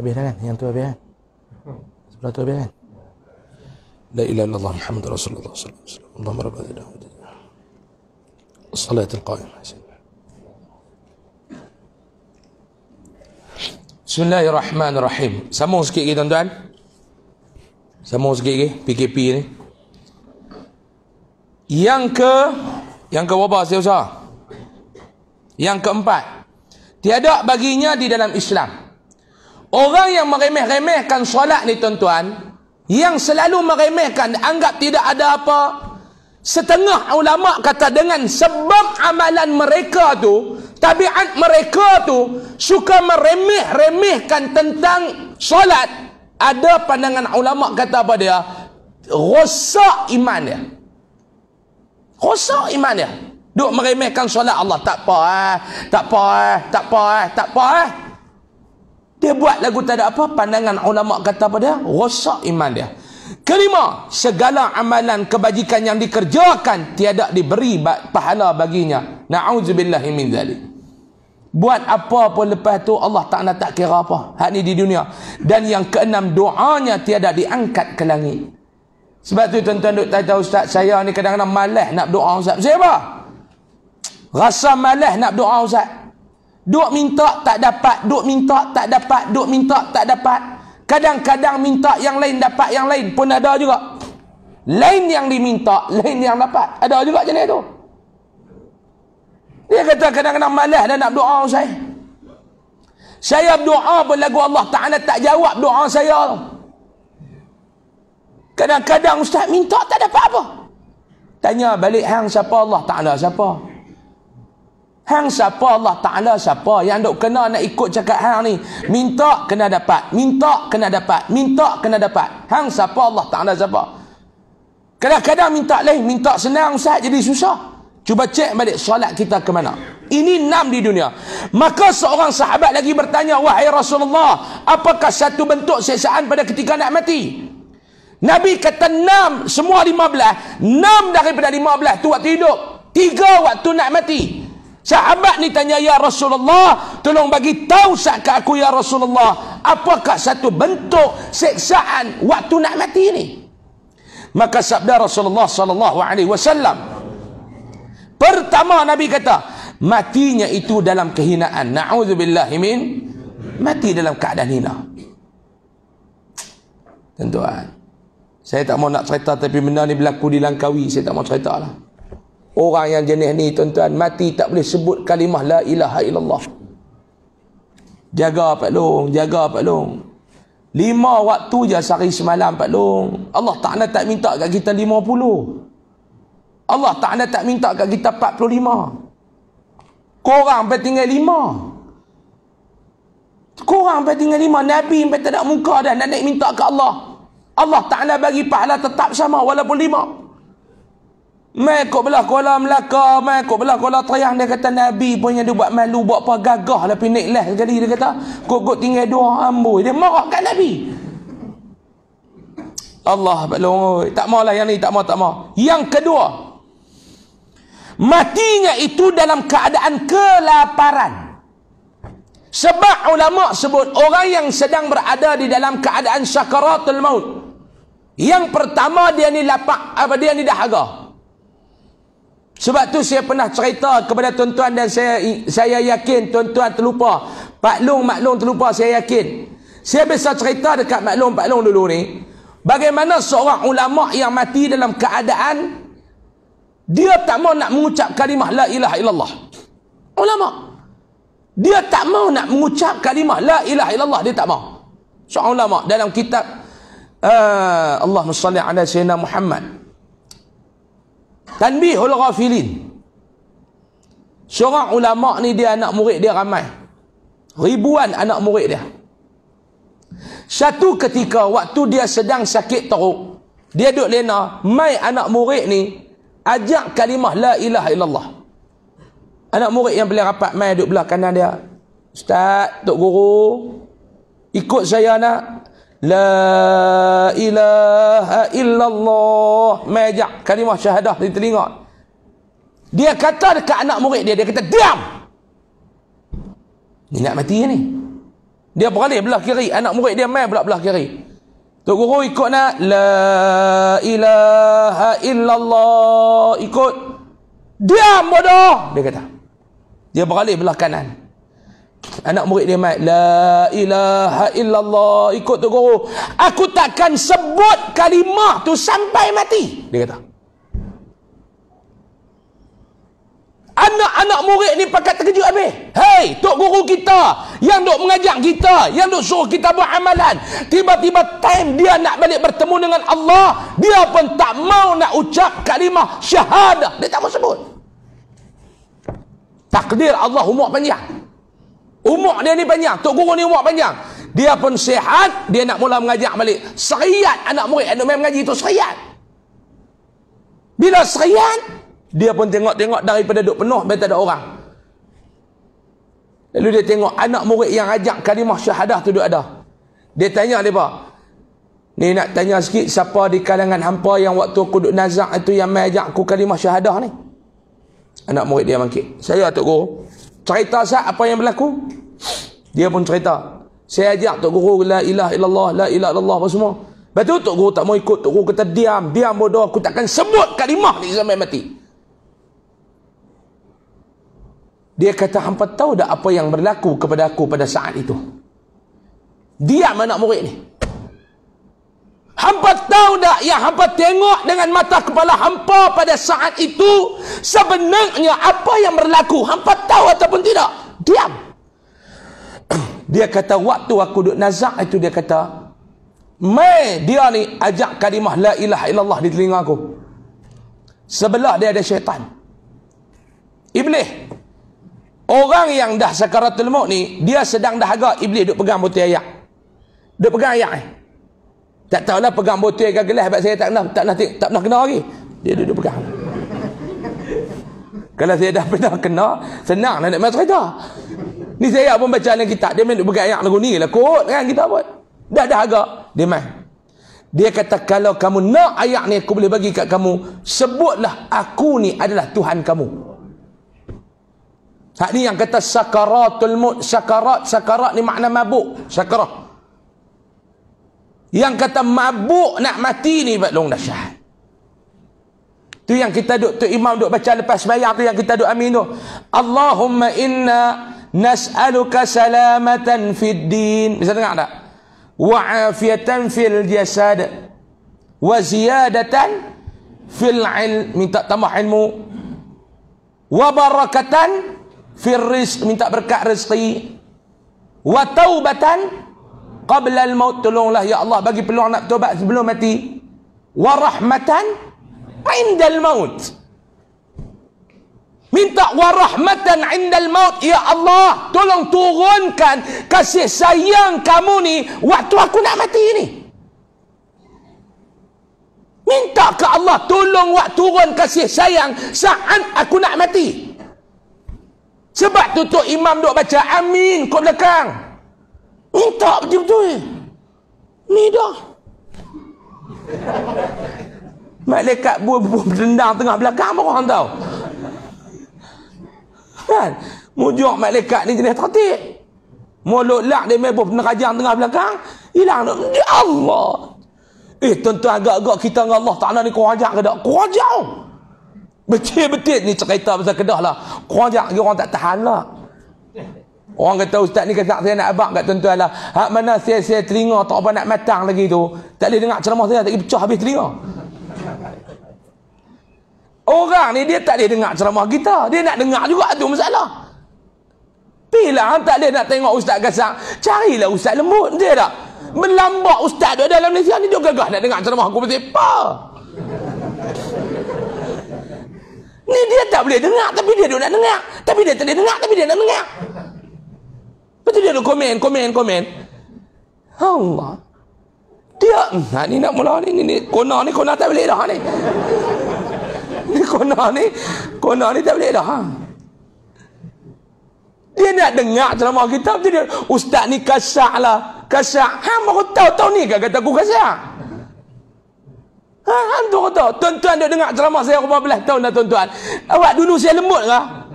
بيان هي انت بيان لا تو بيان لا اله الا الله محمد رسول الله صلى الله عليه وسلم اللهم ربنا لا الصلاة القائمة بسم الله الرحمن الرحيم سموه سكي جدا دعم سموه سكي جدا بي كي بي yang ke yang ke berapa saya usah yang keempat tiada baginya di dalam Islam orang yang meremeh-remehkan solat ni tuan-tuan yang selalu meremehkan anggap tidak ada apa Setengah ulama kata dengan sebab amalan mereka tu, tabiat mereka tu suka meremeh-remehkan tentang solat. Ada pandangan ulama kata apa dia? Rosak iman dia. Rosak iman dia. Duk meremehkan solat Allah. Tak apa eh. Tak apa eh. Tak apa eh. Tak apa eh. Dia buat lagu tak ada apa. Pandangan ulama kata apa dia? Rosak iman dia. Kelima, segala amalan kebajikan yang dikerjakan tiada diberi pahala baginya. Nauzubillah min zalik. Buat apa pun lepas tu Allah tak nak tak kira apa. Hak ni di dunia. Dan yang keenam doanya tiada diangkat ke langit. Sebab tu tuan-tuan duk tanya ustaz saya ni kadang-kadang malah nak doa ustaz. Siapa? Rasa malah nak doa ustaz. Duk minta tak dapat, duk minta tak dapat, duk minta tak dapat. Duk minta, tak dapat. Kadang-kadang minta yang lain dapat yang lain pun ada juga. Lain yang diminta, lain yang dapat. Ada juga jenis tu. Dia kata kadang-kadang malas dan nak doa saya. Saya berdoa pun lagu Allah Ta'ala tak jawab doa saya. Kadang-kadang ustaz minta tak dapat apa. Tanya balik hang siapa Allah Ta'ala siapa. Siapa? Hang siapa Allah Ta'ala siapa yang duk kena nak ikut cakap hang ni. Minta kena dapat. Minta kena dapat. Minta kena dapat. Hang siapa Allah Ta'ala siapa. Kadang-kadang minta lain. Minta senang sahaja jadi susah. Cuba cek balik solat kita ke mana. Ini enam di dunia. Maka seorang sahabat lagi bertanya, Wahai Rasulullah, apakah satu bentuk siksaan pada ketika nak mati? Nabi kata enam, semua lima belah. Enam daripada lima belah tu waktu hidup. Tiga waktu nak mati. Sahabat ni tanya ya Rasulullah, tolong bagi tahu sat aku ya Rasulullah, apakah satu bentuk seksaan waktu nak mati ni? Maka sabda Rasulullah sallallahu alaihi wasallam. Pertama Nabi kata, matinya itu dalam kehinaan. Nauzubillahi min mati dalam keadaan hina. Tentuan. Saya tak mau nak cerita tapi benda ni berlaku di Langkawi, saya tak mau ceritalah. lah Orang yang jenis ni tuan-tuan mati tak boleh sebut kalimah la ilaha illallah. Jaga Pak Long, jaga Pak Long. Lima waktu je sehari semalam Pak Long. Allah Ta'ala tak minta kat kita lima puluh. Allah Ta'ala tak minta kat kita empat puluh lima. Korang sampai tinggal lima. Korang sampai tinggal lima. Nabi sampai tak ada muka dah nak naik minta kat Allah. Allah Ta'ala bagi pahala tetap sama walaupun lima. Lima. Mai kok belah Kuala Melaka, mai kok belah Kuala Tayang dia kata Nabi pun yang dia buat malu, buat apa gagah lah pinik lah sekali dia kata. Kok kok tinggal dua amboi. Dia marah kat Nabi. Allah belum tak maulah yang ni tak mau tak mau. Yang kedua. Matinya itu dalam keadaan kelaparan. Sebab ulama sebut orang yang sedang berada di dalam keadaan syakaratul maut. Yang pertama dia ni lapak apa dia ni dahaga. Sebab tu saya pernah cerita kepada tuan-tuan dan saya saya yakin tuan-tuan terlupa. Pak Long Mak Long terlupa saya yakin. Saya biasa cerita dekat Mak Long Pak Long dulu ni. Bagaimana seorang ulama yang mati dalam keadaan dia tak mau nak mengucap kalimah la ilaha illallah. Ulama. Dia tak mau nak mengucap kalimah la ilaha illallah dia tak mau. Seorang ulama dalam kitab uh, Allahumma salli ala sayyidina Muhammad Tanbihul ghafilin. Seorang ulama ni dia anak murid dia ramai. Ribuan anak murid dia. Satu ketika waktu dia sedang sakit teruk, dia duduk lena, mai anak murid ni ajak kalimah la ilaha illallah. Anak murid yang beli rapat mai duduk belah kanan dia. Ustaz, tok guru, ikut saya nak. La ilaha illallah majak kalimah syahadah di telinga Dia kata dekat anak murid dia Dia kata diam dia nak mati ni Dia beralih belah kiri Anak murid dia main pula belah kiri Tok guru ikut nak La ilaha illallah Ikut Diam bodoh Dia kata Dia beralih belah kanan Anak murid dia mai la ilaha illallah ikut tu guru. Aku takkan sebut kalimah tu sampai mati. Dia kata. Anak-anak murid ni pakat terkejut habis. Hei, tok guru kita yang dok mengajak kita, yang dok suruh kita buat amalan, tiba-tiba time dia nak balik bertemu dengan Allah, dia pun tak mau nak ucap kalimah syahadah. Dia tak mau sebut. Takdir Allah umur panjang. Umur dia ni panjang. Tok guru ni umur panjang. Dia pun sihat, dia nak mula mengajar balik. Seriat anak murid yang main mengaji itu seriat. Bila seriat, dia pun tengok-tengok daripada duduk penuh, biar tak ada orang. Lalu dia tengok anak murid yang ajak kalimah syahadah tu duduk ada. Dia tanya dia, apa? Ni nak tanya sikit, siapa di kalangan hampa yang waktu aku duduk nazak itu yang main ajak aku kalimah syahadah ni? Anak murid dia bangkit. Saya, Tok Guru. Cerita sah apa yang berlaku? Dia pun cerita. Saya ajak Tok Guru, La ilah illallah, La ilah illallah, apa semua. Lepas tu Tok Guru tak mau ikut. Tok Guru kata, diam, diam bodoh. Aku takkan sebut kalimah ni sampai mati. Dia kata, hampa tahu dah apa yang berlaku kepada aku pada saat itu. dia mana murid ni. Hampa tahu tak yang hampa tengok dengan mata kepala hampa pada saat itu sebenarnya apa yang berlaku? Hampa tahu ataupun tidak? Diam. Dia kata waktu aku duduk nazak itu dia kata Mai dia ni ajak kalimah la ilaha illallah di telinga aku. Sebelah dia ada syaitan. Iblis. Orang yang dah sakaratul maut ni dia sedang dahaga iblis duk pegang butir ayak. Duk pegang ayak tak tahulah pegang botol ke gelas sebab saya tak pernah tak pernah tak pernah kena lagi. Dia duduk pegang. Kalau saya dah pernah kena, senanglah nak masuk kereta. Ni saya pun baca dalam kitab, dia main duduk pegang ayat lagu ni lah kot kan kita buat. Dah dah agak, dia main. Dia kata, kalau kamu nak ayat ni, aku boleh bagi kat kamu. Sebutlah, aku ni adalah Tuhan kamu. Hak ni yang kata, sakaratul mut, sakarat, sakarat ni makna mabuk. Sakarat yang kata mabuk nak mati ni belum dahsyat tu yang kita duk tu imam duk baca lepas sembahyang tu yang kita duk amin tu Allahumma inna nas'aluka salamatan fid din bisa dengar tak wa afiatan fil jasad wa ziyadatan fil ilm minta tambah ilmu wa barakatan fil rizq minta berkat rezeki wa taubatan Qabla al maut tolonglah ya Allah bagi peluang nak tobat sebelum mati wa rahmatan al maut minta wa rahmatan al maut ya Allah tolong turunkan kasih sayang kamu ni waktu aku nak mati ni minta ke Allah tolong waktu turun kasih sayang saat aku nak mati sebab tu tok imam duk baca amin kat belakang Minta betul-betul. Ni dah. Malaikat buah-buah berdendang tengah belakang pun orang tahu. Kan? Mujur malaikat ni jenis tertik. Mulut lak dia mebuh penerajang tengah belakang. Hilang. Ya Allah. Eh tentu agak-agak kita dengan Allah Ta'ala ni kurajak ke tak? Kurajak. Betul-betul ni cerita pasal kedah lah. Kurajak dia orang tak tahan lah. Orang kata ustaz ni kesak saya nak abang kat tuan-tuan lah. Hak mana saya saya telinga tak apa nak matang lagi tu. Tak boleh dengar ceramah saya tak pecah habis telinga. Orang ni dia tak boleh dengar ceramah kita. Dia nak dengar juga tu masalah. Pilah tak boleh nak tengok ustaz kesak. Carilah ustaz lembut dia tak. Melambak ustaz tu dalam Malaysia ni dia gagah nak dengar ceramah aku bersepa. ni dia tak boleh dengar tapi dia duk nak dengar. Tapi dia tak boleh dengar tapi dia nak dengar. Betul dia ada komen, komen, komen. Allah. Dia, nah, ni nak mula ni, ni, ni, kona ni, kona tak boleh dah ni. ni kona ni, kona ni tak boleh dah. Ha? Dia nak dengar ceramah kitab tu dia, ustaz ni kasak lah. Kasak. Ham, aku tahu, tahu ni ke kata aku kasak? Ha, tu aku tahu. Tuan-tuan duk dengar ceramah saya rumah belah tahun dah tuan-tuan. Awak dulu saya lembut lah.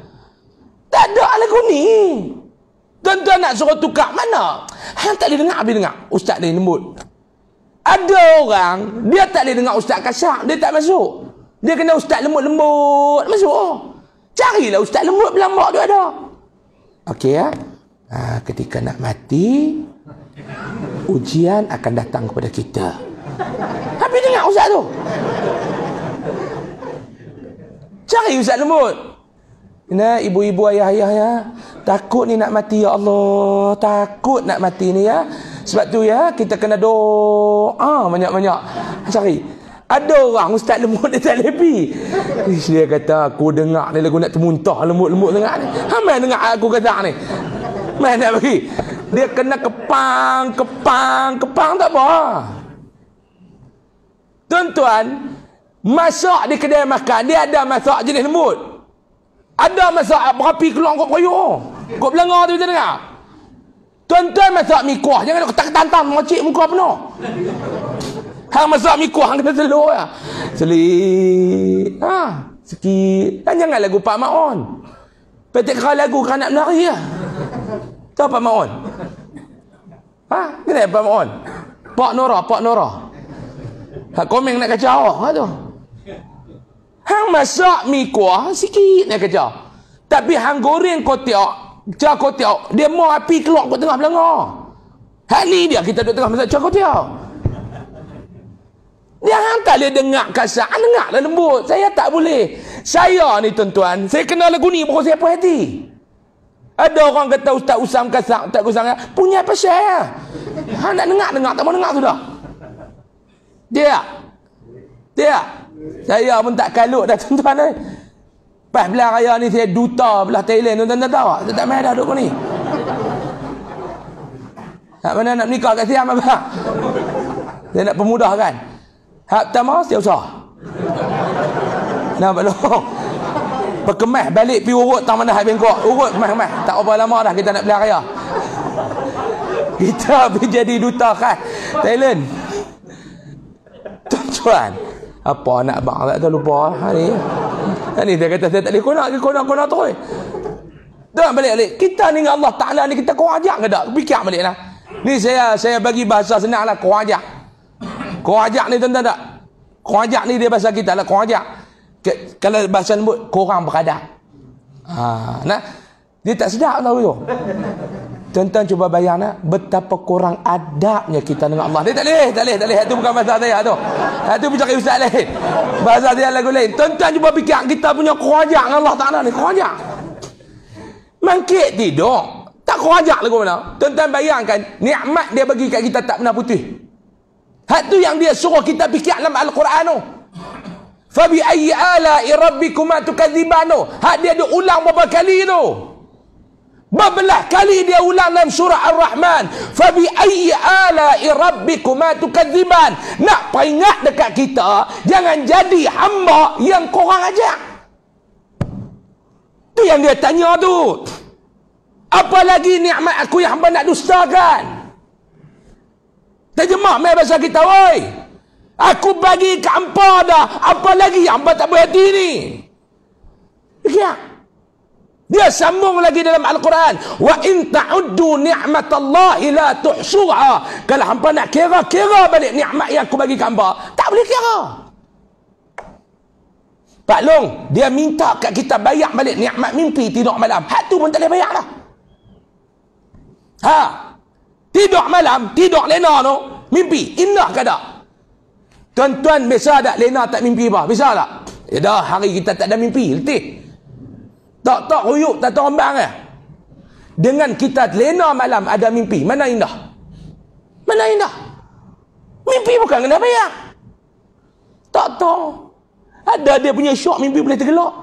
Tak ada lagu ni. Ha? Tuan-tuan nak suruh tukar mana? Hang tak boleh dengar habis dengar. Ustaz ni lembut. Ada orang, dia tak boleh dengar ustaz kasar. Dia tak masuk. Dia kena ustaz lembut-lembut. Masuk. Oh. Carilah ustaz lembut bila mak tu ada. Okey ya. Ha, ketika nak mati, ujian akan datang kepada kita. Habis dengar ustaz tu. Cari ustaz lembut. Ya, ibu-ibu ayah-ayah ya. Takut ni nak mati ya Allah. Takut nak mati ni ya. Sebab tu ya kita kena doa banyak-banyak. Cari. Ada orang ustaz lembut dia tak lepi. Dia kata aku dengar ni lagu nak termuntah lembut-lembut dengar ni. Ha mai dengar aku kata ni. Mai nak pergi. Dia kena kepang, kepang, kepang tak apa. Tuan-tuan, masak di kedai makan dia ada masak jenis lembut. Ada masa berapi keluar kau peraya. Kau belengar tu kita dengar. Tuan-tuan masak mikuah. Jangan nak ketak-ketantang. Mocik muka penuh. Hang masak mikuah. Hang kena telur. Ya. Selit. Ha. Sikit. Dan jangan lagu Pak Ma'on. Petik kera lagu kerana nak menari. Ya. Tahu Pak Ma'on? Ha? Kenapa Pak Ma'on? Pak Nora. Pak Nora. Ha, komen nak kacau awak. Ha, tu. Hang masak mi kuah sikit nak kerja. Tapi hang goreng kotiak, cha kotiak, dia mau api keluar kat tengah belanga. Hak ni dia kita duduk tengah masak cha kotiak. Dia hang tak boleh dengar kasar. Hang la lembut. Saya tak boleh. Saya ni tuan-tuan, saya kenal lagu ni baru saya puas hati. Ada orang kata Ustaz Usam kasar, tak kasar. Punya apa saya? Hang nak dengar, dengar. Tak mau dengar sudah. Dia. Dia. Saya pun tak kalut dah tuan-tuan eh. Pas belah raya ni saya duta belah Thailand tuan-tuan tak tahu. Saya tak main dah duk ni. Tak mana nak nikah kat siam apa? Dia nak pemudah kan. Hak pertama saya usah. Nampak lu. Perkemah balik pi urut tang mana hak bengkok. Urut mah-mah. Tak apa lama dah kita nak belah raya. Kita jadi duta kan Thailand. Tuan-tuan apa nak bang tak lupa eh? ha ni ha ni dia kata saya tak boleh konak ke konak konak tu tuan balik balik kita ni dengan Allah Ta'ala ni kita kau ajak ke tak fikir balik lah. ni saya saya bagi bahasa senang lah kau ajak kau ni tuan-tuan tak kau ajak ni dia bahasa kita lah kau ajak kalau bahasa lembut korang berada ha, nah dia tak sedap tau tu Tuan-tuan cuba bayang nak betapa kurang adabnya kita dengan Allah. Dia tak leh, tak leh, tak leh. Itu bukan bahasa saya tu. Itu bercakap cakap ustaz lain. Bahasa saya lagu lain. Tuan-tuan cuba fikir kita punya kerajaan dengan Allah Taala ni kerajaan. Mangkit tidur. Tak kerajaan lagu mana? Tuan-tuan bayangkan nikmat dia bagi kat kita tak pernah putih. Hak tu yang dia suruh kita fikir dalam al-Quran tu. Fabi ayyi ala rabbikuma tukadzibanu. Hak dia diulang berapa kali tu? Berbelah kali dia ulang dalam surah Ar-Rahman. Fabi ayyi ala'i rabbikuma tukadziban. Nak peringat dekat kita, jangan jadi hamba yang korang ajak. Tu yang dia tanya tu. Apalagi nikmat aku yang hamba nak dustakan. Terjemah mai bahasa kita oi. Aku bagi ke hampa dah, apalagi hamba tak berhati ni. Ya. Yeah. Dia sambung lagi dalam Al-Quran, wa in ta'uddu ni'matallahi la tuhsuha. Kalau hangpa nak kira-kira balik nikmat yang aku bagi hangpa, tak boleh kira. Pak Long, dia minta kat kita bayar balik nikmat mimpi tidur malam. Hak tu pun tak boleh bayar lah. Ha. Tidur malam, tidur lena tu, mimpi. Indah ke tak? Tuan-tuan, biasa tak lena tak mimpi apa? Bisa tak? Ya dah, hari kita tak ada mimpi. Letih. Tak tak huyuk tak terombang eh. Dengan kita lena malam ada mimpi. Mana indah? Mana indah? Mimpi bukan kena bayar. Tak tak Ada dia punya syok mimpi boleh tergelak.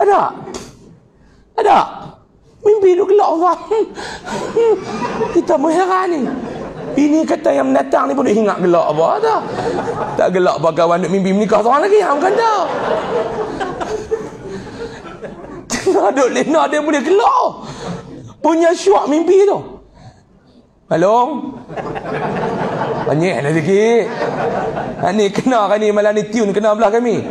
Ada? Ada? Mimpi tu gelak orang. Hmm. Hmm. kita mengherani. ni. Ini kata yang menatang ni boleh hingat gelak apa dah. Tak gelak apa kawan duk mimpi menikah seorang lagi. Ham kata. Tengah duk lena dia boleh gelak. Punya syuak mimpi tu. Malung. Banyak lah sikit. Ha, ni kena kan ni malam ni tune kena belah kami.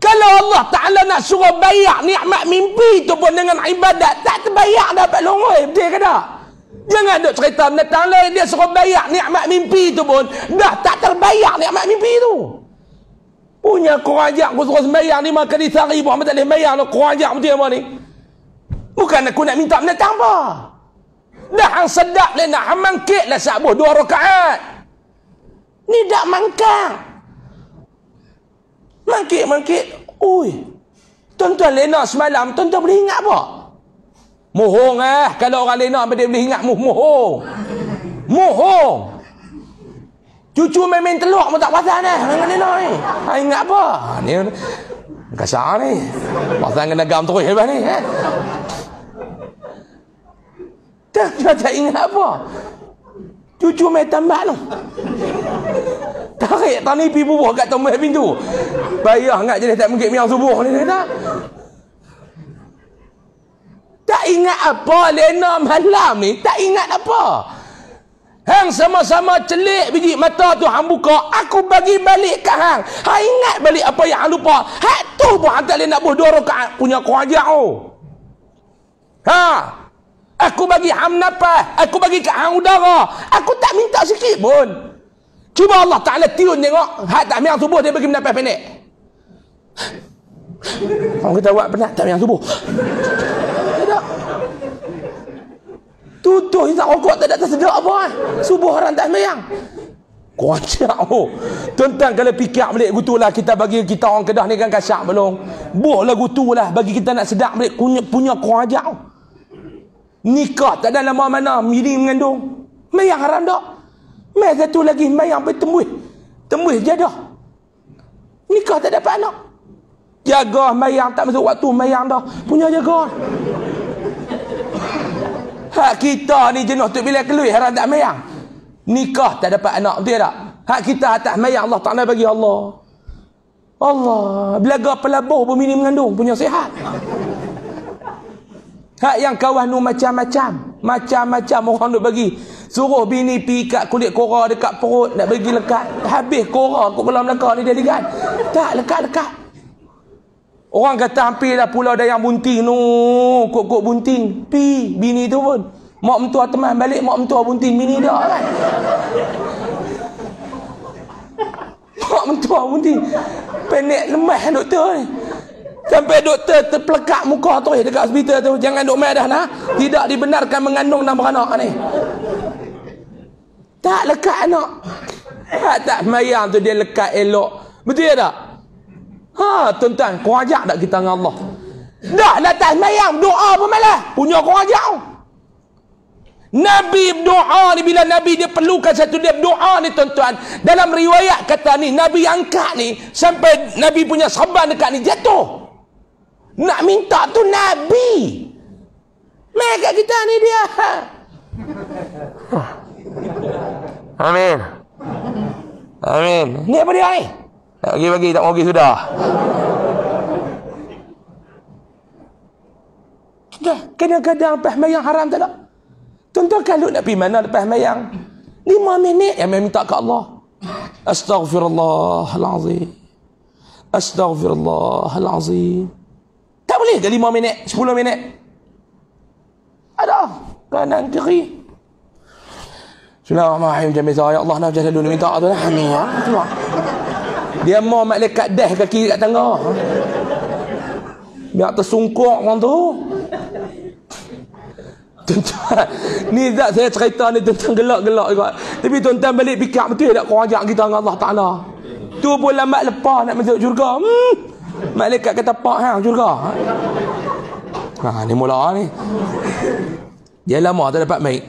Kalau Allah Ta'ala nak suruh bayar nikmat mimpi tu pun dengan ibadat, tak terbayar dapat longoi. Betul ke tak? Jangan ada cerita datang lain dia suruh bayar ni nikmat mimpi tu pun dah tak terbayar ni nikmat mimpi tu. Punya kau ajak aku suruh sembahyang lima kali sehari Muhammad tak boleh sembahyang lo kau ajak dia mana ni? Bukan aku nak minta menetang apa? Dah hang sedap lah nak hang mangkit lah sabuh dua rakaat. Ni dah mangkang. Mangkit mangkit. Oi. Tuan-tuan Lena semalam tuan-tuan boleh ingat apa? Mohong eh kalau orang lain nak dia boleh ingat mohong. Mohong. Cucu main-main teluk pun tak pasal dah. Hang ni ni. Ha ingat apa? Ni kasar ni. Pasal kena gam terus lepas ni. Eh? Tak, tak, tak ingat apa? Cucu main tambak tu. Tarik tani pi bubuh kat tombol pintu. Bayah ingat jadi tak mungkin miang subuh ni kata. Tak ingat apa lena malam ni? Tak ingat apa? Hang sama-sama celik biji mata tu hang buka, aku bagi balik ke hang. Ha ingat balik apa yang hang lupa. Ha tu pun hang tak boleh nak buh dua rakaat punya kuajak tu. Oh. Ha. Aku bagi hang nafas, aku bagi ke hang udara. Aku tak minta sikit pun. Cuba Allah Taala tiun tengok, ha tak miang subuh dia bagi nafas pendek. Orang kita buat penat tak miang subuh. Tutuh ni tak rokok tak ada atas apa kan. Subuh orang tak semayang. Kocak oh. Tentang kalau pikir balik gutu lah kita bagi kita orang kedah ni kan kasyak belum. Buh lah gutu lah bagi kita nak sedap balik punya, punya kocak. oh. Nikah tak ada lama mana miring mengandung. Mayang haram tak? Mayang satu lagi mayang boleh tembus. Tembus jadah. Nikah tak dapat anak. Jaga mayang tak masuk waktu mayang dah. Punya jaga. Hak kita ni jenuh tu bila keluar haram tak mayang. Nikah tak dapat anak, betul ya tak? Hak kita atas mayang Allah tak nak bagi Allah. Allah, belaga pelabuh pun minim mengandung punya sihat. Hak yang kawan nu macam-macam, macam-macam orang tu bagi. Suruh bini pi ikat kulit kora dekat perut nak bagi lekat. Habis kora aku belah lekat ni dia ligat. Tak lekat-lekat. Orang kata hampirlah pulau yang Bunting no, kok-kok Bunting. Pi bini tu pun. Mak mentua teman balik mak mentua Bunting bini dak kan. mak mentua Bunting. Penek lemah doktor ni. Sampai doktor terpelekat muka tu eh, dekat hospital tu. Jangan duk main dah nak, Tidak dibenarkan mengandung dan beranak ni. Tak lekat anak. Tak, tak mayang tu dia lekat elok. Betul ya tak? Ha, tuan-tuan, kau ajak tak kita dengan Allah? Dah lah tak semayang, doa pun malah. Punya kau ajak. Nabi doa ni bila Nabi dia perlukan satu dia doa ni tuan-tuan dalam riwayat kata ni Nabi angkat ni sampai Nabi punya saban dekat ni jatuh nak minta tu Nabi mereka kita ni dia ha. amin amin ni apa dia ni nak pergi bagi tak mau pergi sudah. Dah kadang-kadang lepas mayang haram tak nak. Tuan-tuan kalau nak pergi mana lepas mayang? Lima minit yang minta ke Allah. Astaghfirullahalazim. Astaghfirullahalazim. Tak boleh ke lima minit, sepuluh minit? Ada. Kanan kiri. Bismillahirrahmanirrahim. Jamizah. Ya Allah, nak jalan dulu. Minta Allah. Amin. Ya dia mau malaikat dah, kaki kat tangga biar tersungkuk orang tu tuan-tuan ni zat saya cerita ni tentang tuan gelak-gelak juga tapi tuan-tuan balik pikir betul tak korang ajak kita dengan Allah Ta'ala tu pun lama lepas nak masuk syurga hmm. malaikat kata pak ha, syurga ha, ni mula ni dia lama tak dapat mate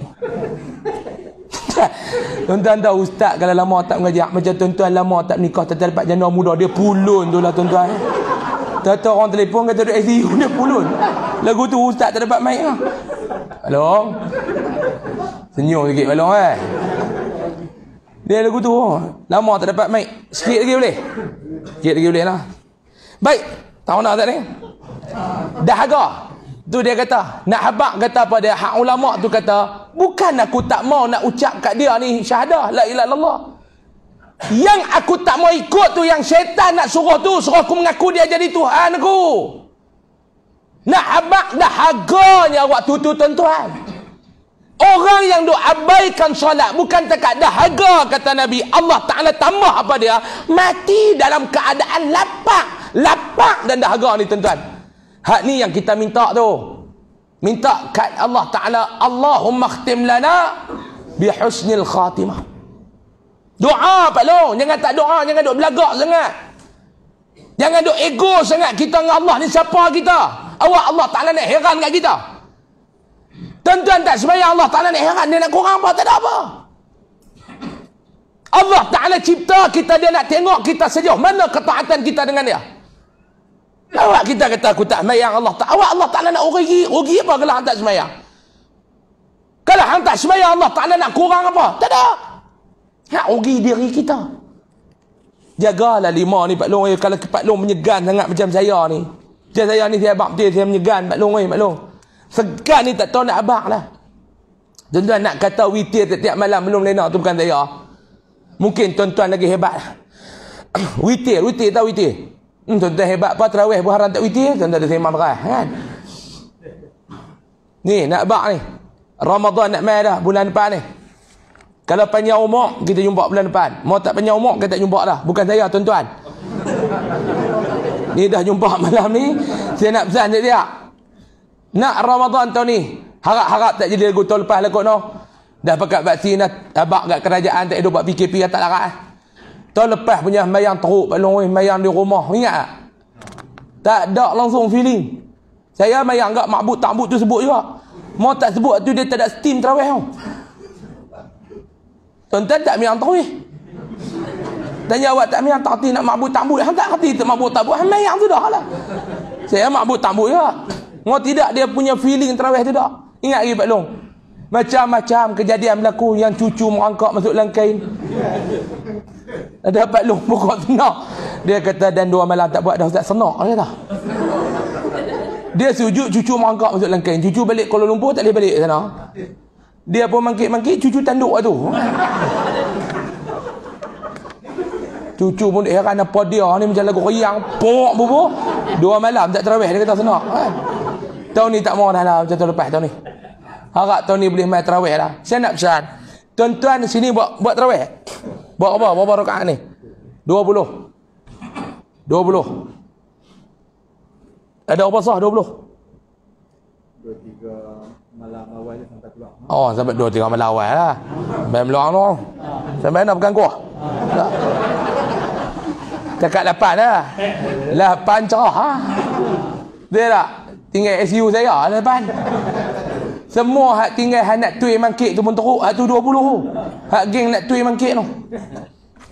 ustaz Tuan-tuan tahu ustaz kalau lama tak mengajar Macam tuan-tuan lama tak menikah Tak dapat janda muda Dia pulun tu lah tuan-tuan eh. Tata orang telefon kata duduk SDU Dia pulun Lagu tu ustaz tak dapat mic lah Hello Senyum sikit Hello eh Dia lagu tu Lama tak dapat mic Sikit lagi boleh Sikit lagi boleh lah Baik Tahu nak tak ni Dah agak Tu dia kata, nak habak kata apa dia? Hak ulama tu kata, bukan aku tak mau nak ucap kat dia ni syahadah la ilaha illallah. Yang aku tak mau ikut tu yang syaitan nak suruh tu, suruh aku mengaku dia jadi Tuhan aku. Nak habak dah harganya waktu tu tuan-tuan. Orang yang duk abaikan solat bukan tak ada dahaga kata Nabi. Allah Ta'ala tambah apa dia? Mati dalam keadaan lapak. Lapak dan dahaga ni tuan-tuan. Hak ni yang kita minta tu. Minta kat Allah Ta'ala, Allahumma khtim lana bihusnil khatimah. Doa Pak Long. Jangan tak doa, jangan duk belagak sangat. Jangan duk ego sangat. Kita dengan Allah ni siapa kita? Awak Allah Ta'ala nak heran kat kita. Tuan-tuan tak sebaya Allah Ta'ala nak heran. Dia nak kurang apa? Tak ada apa. Allah Ta'ala cipta kita. Dia nak tengok kita sejauh mana ketaatan kita dengan dia. Awak kita kata aku tak semayang Allah tak. Awak Allah Ta'ala nak rugi. Rugi apa kalau hang tak semayang? Kalau hang semayang Allah Ta'ala nak kurang apa? Tak ada. Nak rugi diri kita. Jaga lah lima ni Pak Long. Eh, kalau Pak Long menyegan sangat macam saya ni. Macam saya ni saya baptis. Saya menyegan Pak Long. Eh, Pak Long. Segan ni tak tahu nak abang lah. Tuan-tuan nak kata witir tiap-tiap malam belum lena tu bukan saya. Mungkin tuan-tuan lagi hebat. witir, witir tahu witir. Hmm, tuan-tuan hebat apa terawih buah haram tak witi ya? Eh? Tuan-tuan ada semang berah, kan? Ni, nak bak ni. Ramadhan nak main dah bulan depan ni. Kalau panjang umur, kita jumpa bulan depan. Mau tak panjang umur, kita tak jumpa dah. Bukan saya, tuan-tuan. ni dah jumpa malam ni. Saya nak pesan dia dia. Nak Ramadhan tahun ni. Harap-harap tak jadi lagu tahun lepas lah kot no. Dah pakat vaksin dah. Abak kat kerajaan tak hidup buat PKP. Tak larat lah. Tak lepas punya mayang teruk. Belum mayang di rumah. Ingat tak? Tak ada langsung feeling. Saya mayang enggak makbut takbut tu sebut juga. Mau tak sebut tu dia tak ada steam terawih. Oh. tuan tak mayang terawih. Tanya awak tak mayang tak nak makbut takbut. Yang tak hati tak makbut takbut. mayang tu dah lah. Saya makbut takbut juga. Mau tidak dia punya feeling terawih tu tak? Ingat lagi Pak Long. Macam-macam kejadian berlaku yang cucu merangkak masuk dalam kain. Ada Dapat lumpur kau senang. Dia kata dan dua malam tak buat dah ustaz senang. Dia kata. Dia sujud cucu mangkak masuk langkain. Cucu balik kalau lumpur tak boleh balik sana. Dia pun mangkit-mangkit cucu tanduk waktu tu. Cucu pun heran apa dia ni macam lagu riang. Pok bubu. Dua malam tak terawih dia kata senang. Kan? Tahun ni tak mahu dah lah macam tahun lepas tahun ni. Harap tahun ni boleh main terawih lah. Saya nak pesan. Tuan-tuan sini buat buat tarawih? Buat apa? Berapa rakaat ni? 20. 20. Ada apa sah 20?
23 malam awal
sampai keluar. Oh, sampai 2 3 malam awal lah. Baik meluang tu. Sampai nak pegang kuah. Tak. Cakap lapan dah. Lapan cerah ha. Dia tak tinggal SU saya lah lapan. Semua hak tinggal hak nak tuai mangkit tu pun teruk. Hak tu 20 tu. Hak geng nak tuai mangkit tu.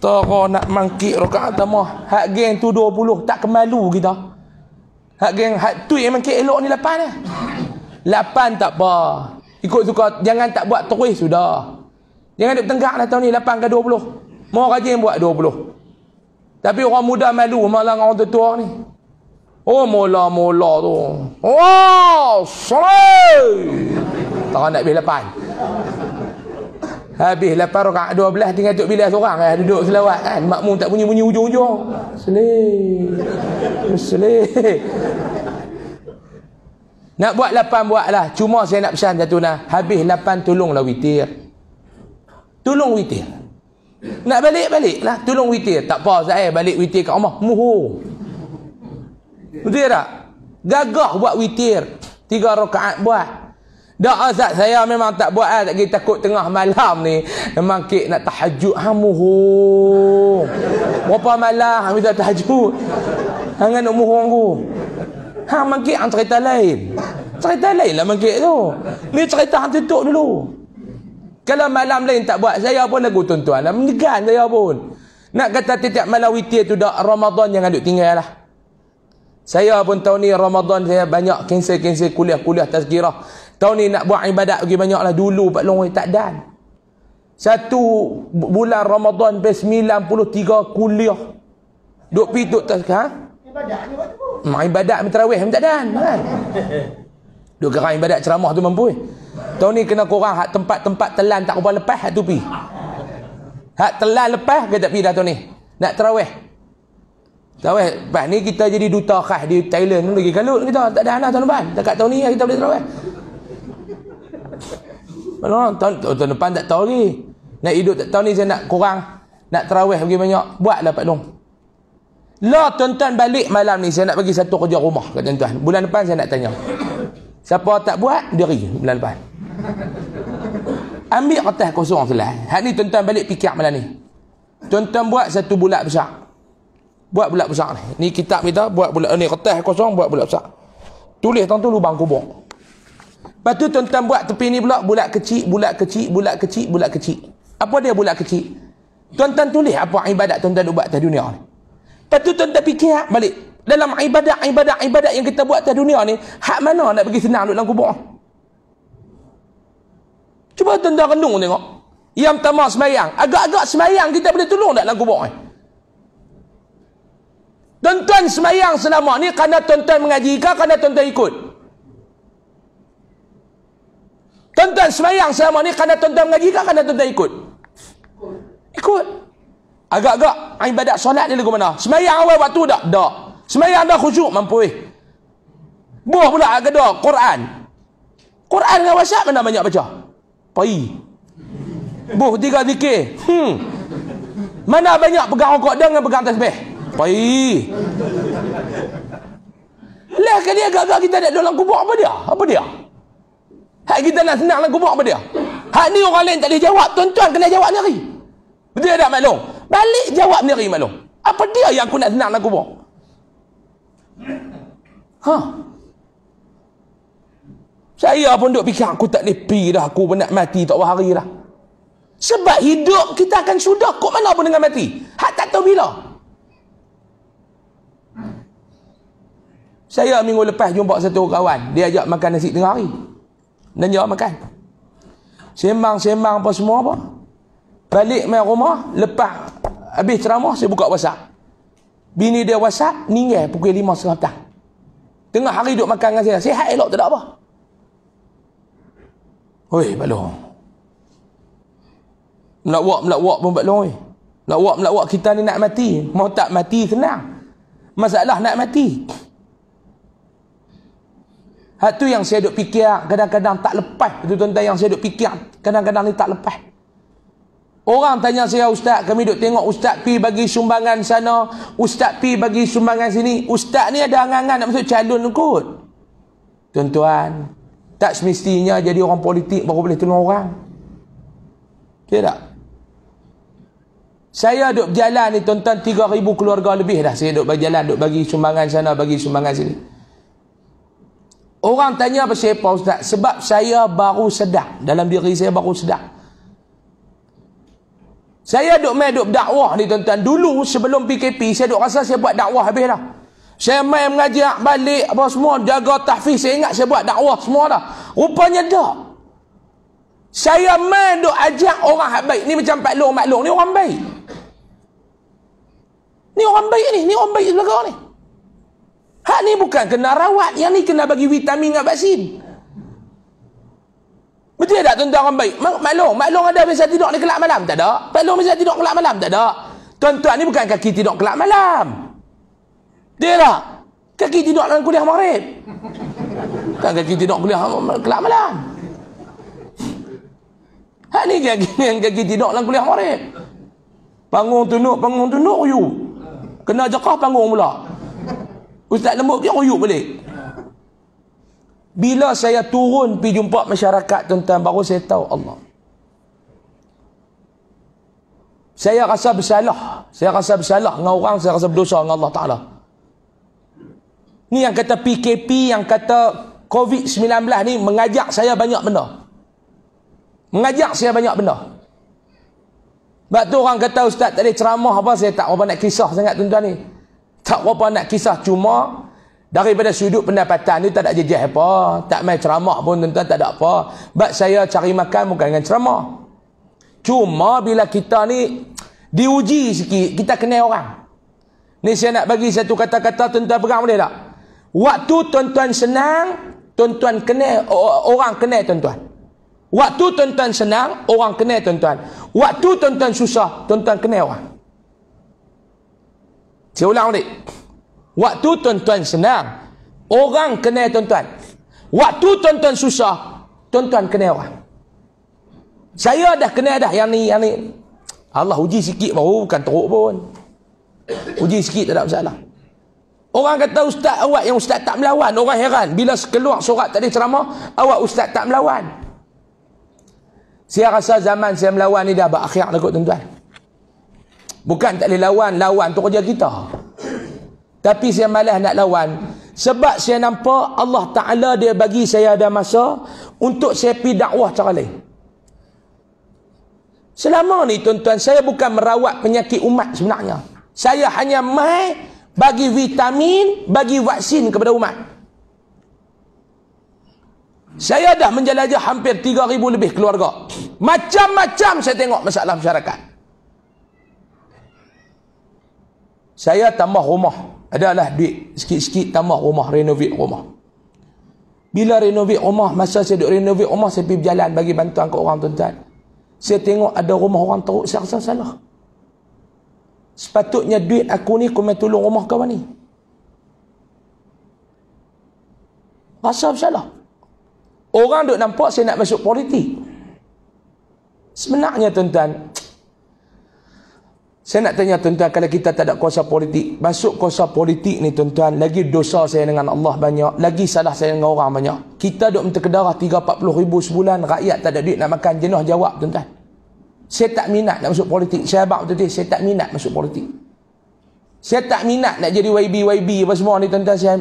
Tak nak mangkit rakaat tu Hak geng tu 20 tak kemalu kita. Hak geng hak tuai mangkit elok ni 8 dah. Ya? 8 tak apa. Ikut suka jangan tak buat terus sudah. Jangan duk tenggak lah tahun ni 8 ke 20. Mau rajin buat 20. Tapi orang muda malu malang orang tua ni. Oh mula mula tu. Oh solat. Tak nak bila lapan. Habis lepas rakaat dua belas tinggal tu bila seorang eh, duduk selawat kan. Eh. Makmum tak bunyi-bunyi ujung-ujung. Selih. Selih. Nak buat lapan buatlah. Cuma saya nak pesan satu nah. Habis lapan tolonglah witir. Tolong witir. Nak balik baliklah tolong witir. Tak apa saya balik witir kat rumah. Muhur. Betul tak? Gagah buat witir. Tiga rakaat buat. Doa azat saya memang tak buat lah. Tak kira takut tengah malam ni. Memang kek nak tahajud. Hamuhu. Ah, Berapa malam hamil tak tahajud. Hangat nak muhu aku. Ha, mangkik hang cerita lain. Cerita lain lah mangkik tu. Ni cerita hang tutup dulu. Kalau malam lain tak buat saya pun lagu tuan-tuan lah. Menyegan saya pun. Nak kata tiap malam witir tu dah Ramadan jangan duduk tinggal lah. Saya pun tahun ni Ramadan saya banyak cancel-cancel kuliah-kuliah tazkirah. Tahun ni nak buat ibadat pergi lah dulu Pak Long tak dan. Satu bulan Ramadan sampai 93 kuliah. Duk pi duk tazkirah. Ha? Ibadat ni ibadat mitrawih tak dan. Kan? Duk gerak ibadat ceramah tu mampu. Eh? Tahun ni kena kurang hak tempat-tempat telan tak kubah lepas hak tu pi. Hak telan lepas ke tak pi dah tahun ni. Nak terawih. Tarawih, lepas ni kita jadi duta khas di Thailand pun lagi kalut kita. Tak ada anak tahun depan. Dekat tahun ni kita boleh tarawih. Mana tahun, tahun depan tak tahu lagi. Nak hidup tak tahun ni saya nak kurang. Nak tarawih pergi banyak. Buatlah Pak Long. Lah tuan-tuan balik malam ni saya nak bagi satu kerja rumah kat tuan-tuan. Bulan depan saya nak tanya. Siapa tak buat, diri bulan depan. Ambil kertas kosong tu lah. Hari ni tuan-tuan balik fikir malam ni. Tuan-tuan buat satu bulat besar buat bulat besar ni ni kitab kita buat bulat ni kertas kosong buat bulat besar tulis tentu tu lubang kubur lepas tu tuan-tuan buat tepi ni pula bulat kecil bulat kecil bulat kecil bulat kecil apa dia bulat kecil tuan-tuan tulis apa ibadat tuan-tuan buat atas dunia ni lepas tu tuan-tuan fikir balik dalam ibadat-ibadat-ibadat yang kita buat atas dunia ni hak mana nak pergi senang duduk dalam kubur cuba tuan-tuan renung tengok yang pertama semayang agak-agak semayang kita boleh tolong tak dalam kubur ni eh? Tonton semayang selama ni kerana tonton mengaji ke kerana tonton ikut? Tonton semayang selama ni kerana tonton mengaji ke kerana tonton ikut? Ikut. Agak-agak ibadat solat ni lagu mana? Semayang awal waktu tak? Tak. Semayang dah khusyuk mampu eh. Buah pula agak-agak Quran. Quran dengan WhatsApp mana banyak baca? Pai. Buh tiga zikir. Hmm. Mana banyak pegang rokok dengan pegang tasbih? Pai. Lah kali agak-agak kita ada dalam kubur apa dia? Apa dia? Hak kita nak senang dalam kubur apa dia? Hak ni orang lain tak boleh jawab, tuan-tuan kena jawab sendiri. Betul tak maklum? Balik jawab sendiri maklum. Apa dia yang aku nak senang dalam kubur? Ha? Saya pun duk fikir aku tak lepi dah aku nak mati tak berhari dah. Sebab hidup kita akan sudah kok mana pun dengan mati. Hak tak tahu bila. Saya minggu lepas jumpa satu kawan. Dia ajak makan nasi tengah hari. Dan dia makan. Sembang-sembang apa semua apa. Balik main rumah. Lepas habis ceramah, saya buka whatsapp. Bini dia whatsapp, ninggal pukul lima setengah petang. Tengah hari duduk makan dengan saya. Sehat elok tak ada apa. Oi, balong. Nak wak, nak wak pun balong. Eh. Nak wak, nak wak. Kita ni nak mati. Mau tak mati, senang. Masalah nak Masalah nak mati. Hak tu yang saya duk fikir kadang-kadang tak lepas. Itu tuan-tuan yang saya duk fikir kadang-kadang ni tak lepas. Orang tanya saya, Ustaz, kami duk tengok Ustaz pi bagi sumbangan sana. Ustaz pi bagi sumbangan sini. Ustaz ni ada angan-angan nak masuk calon kot. Tuan-tuan, tak semestinya jadi orang politik baru boleh tolong orang. Kira, tak? Saya duk berjalan ni tuan-tuan 3,000 keluarga lebih dah. Saya duk berjalan, duk bagi sumbangan sana, bagi sumbangan sini. Orang tanya apa siapa ustaz? Sebab saya baru sedar. Dalam diri saya baru sedar. Saya duk main duk dakwah ni tuan-tuan. Dulu sebelum PKP saya duk rasa saya buat dakwah habis dah. Saya main mengaji balik apa semua. Jaga tahfiz. Saya ingat saya buat dakwah semua dah. Rupanya tak. Saya main duk ajak orang hak baik. Ni macam Pak Long, Mak Long. Ni orang baik. Ni orang baik ni. Ni orang baik sebelah ni. Hak ni bukan kena rawat, yang ni kena bagi vitamin dengan vaksin. Betul tak tuan-tuan orang baik? Mak maklum, maklum ada biasa tidur ni kelak malam, tak ada. Maklum biasa tidur kelak malam, tak ada. Tuan-tuan ni bukan kaki tidur kelak malam. Dia tak? Kaki tidur dalam kuliah maghrib. Bukan kaki tidur kuliah kelak malam. Hak ni kaki, kaki tidur dalam kuliah maghrib. Panggung tunuk, panggung tunuk, you. Kena jekah panggung pula. Ustaz lembut ke royuk balik? Bila saya turun pergi jumpa masyarakat tuan-tuan, baru saya tahu Allah. Saya rasa bersalah. Saya rasa bersalah dengan orang, saya rasa berdosa dengan Allah Ta'ala. Ni yang kata PKP, yang kata COVID-19 ni mengajak saya banyak benda. Mengajak saya banyak benda. Sebab tu orang kata, Ustaz tadi ceramah apa, saya tak apa nak kisah sangat tuan-tuan ni. Tak apa nak kisah cuma daripada sudut pendapatan ni tak ada jejak apa, tak main ceramah pun tuan-tuan tak ada apa. Sebab saya cari makan bukan dengan ceramah. Cuma bila kita ni diuji sikit, kita kenal orang. Ni saya nak bagi satu kata-kata tuan-tuan pegang boleh tak? Waktu tuan-tuan senang, tuan-tuan kenal orang kenal tuan-tuan. Waktu tuan-tuan senang, orang kenal tuan-tuan. Waktu tuan-tuan susah, tuan-tuan kenal orang. Saya ulang balik. Waktu tuan-tuan senang, orang kena tuan-tuan. Waktu tuan-tuan susah, tuan-tuan kena orang. Saya dah kena dah yang ni, yang ni. Allah uji sikit baru, bukan teruk pun. Uji sikit tak ada masalah. Orang kata ustaz awak yang ustaz tak melawan. Orang heran. Bila keluar surat tadi ceramah, awak ustaz tak melawan. Saya rasa zaman saya melawan ni dah berakhir lah kot tuan-tuan. Bukan tak boleh lawan, lawan tu kerja kita. Tapi saya malah nak lawan. Sebab saya nampak Allah Ta'ala dia bagi saya ada masa untuk saya pergi dakwah cara lain. Selama ni tuan-tuan, saya bukan merawat penyakit umat sebenarnya. Saya hanya mai bagi vitamin, bagi vaksin kepada umat. Saya dah menjelajah hampir 3,000 lebih keluarga. Macam-macam saya tengok masalah masyarakat. saya tambah rumah. Adalah duit. Sikit-sikit tambah rumah. Renovate rumah. Bila renovate rumah, masa saya duduk renovate rumah, saya pergi berjalan bagi bantuan ke orang tuan-tuan. Saya tengok ada rumah orang teruk, saya rasa salah. Sepatutnya duit aku ni, aku main tolong rumah kawan ni. Rasa salah. Orang duk nampak saya nak masuk politik. Sebenarnya tuan-tuan, saya nak tanya tuan-tuan kalau kita tak ada kuasa politik, masuk kuasa politik ni tuan-tuan, lagi dosa saya dengan Allah banyak, lagi salah saya dengan orang banyak. Kita duk minta kedarah 340 ribu sebulan, rakyat tak ada duit nak makan, jenuh jawab tuan-tuan. Saya tak minat nak masuk politik. Saya abang tadi, saya tak minat masuk politik. Saya tak minat nak jadi YB-YB apa semua ni tuan-tuan. Saya...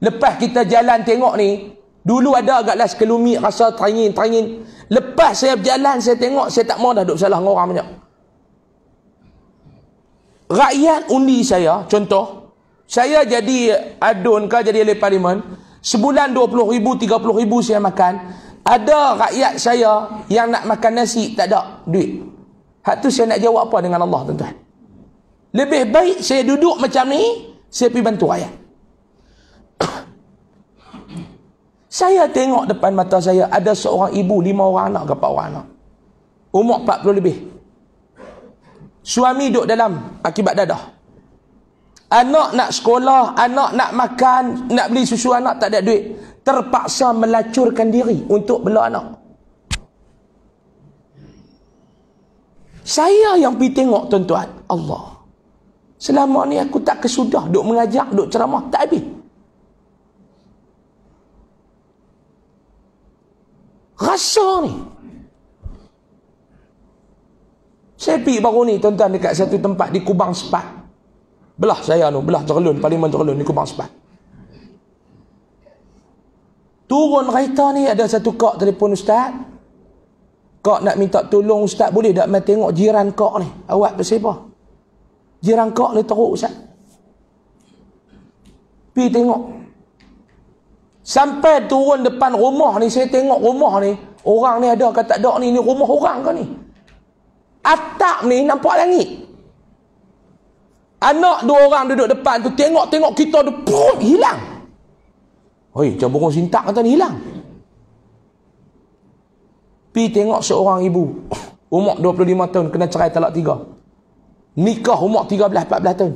Lepas kita jalan tengok ni, dulu ada agak agaklah sekelumi rasa teringin-teringin. Lepas saya berjalan, saya tengok, saya tak mahu dah duduk salah dengan orang banyak rakyat undi saya contoh saya jadi adun ke jadi ahli parlimen sebulan puluh ribu tiga puluh ribu saya makan ada rakyat saya yang nak makan nasi tak ada duit hak tu saya nak jawab apa dengan Allah tuan-tuan lebih baik saya duduk macam ni saya pergi bantu rakyat saya tengok depan mata saya ada seorang ibu lima orang anak ke empat orang anak umur empat puluh lebih Suami duduk dalam akibat dadah. Anak nak sekolah, anak nak makan, nak beli susu anak tak ada duit. Terpaksa melacurkan diri untuk bela anak. Saya yang pergi tengok tuan-tuan, Allah. Selama ni aku tak kesudah duk mengajak, duk ceramah, tak habis. Rasa ni, SKP baru ni tuan-tuan dekat satu tempat di Kubang Sepat. Belah saya tu, belah Terlun, Parlimen Terlun di Kubang Sepat. Turun kereta ni ada satu kak telefon ustaz. Kak nak minta tolong ustaz boleh tak mai tengok jiran kak ni? Awak bersepa. Jiran kak ni teruk ustaz. Pi tengok. Sampai turun depan rumah ni saya tengok rumah ni, orang ni ada kata tak ada ni, ni rumah orang ke ni? atap ni nampak langit anak dua orang duduk depan tu tengok-tengok kita tu pun hilang oi macam burung sintak kata ni hilang pi tengok seorang ibu umur 25 tahun kena cerai talak tiga nikah umur 13-14 tahun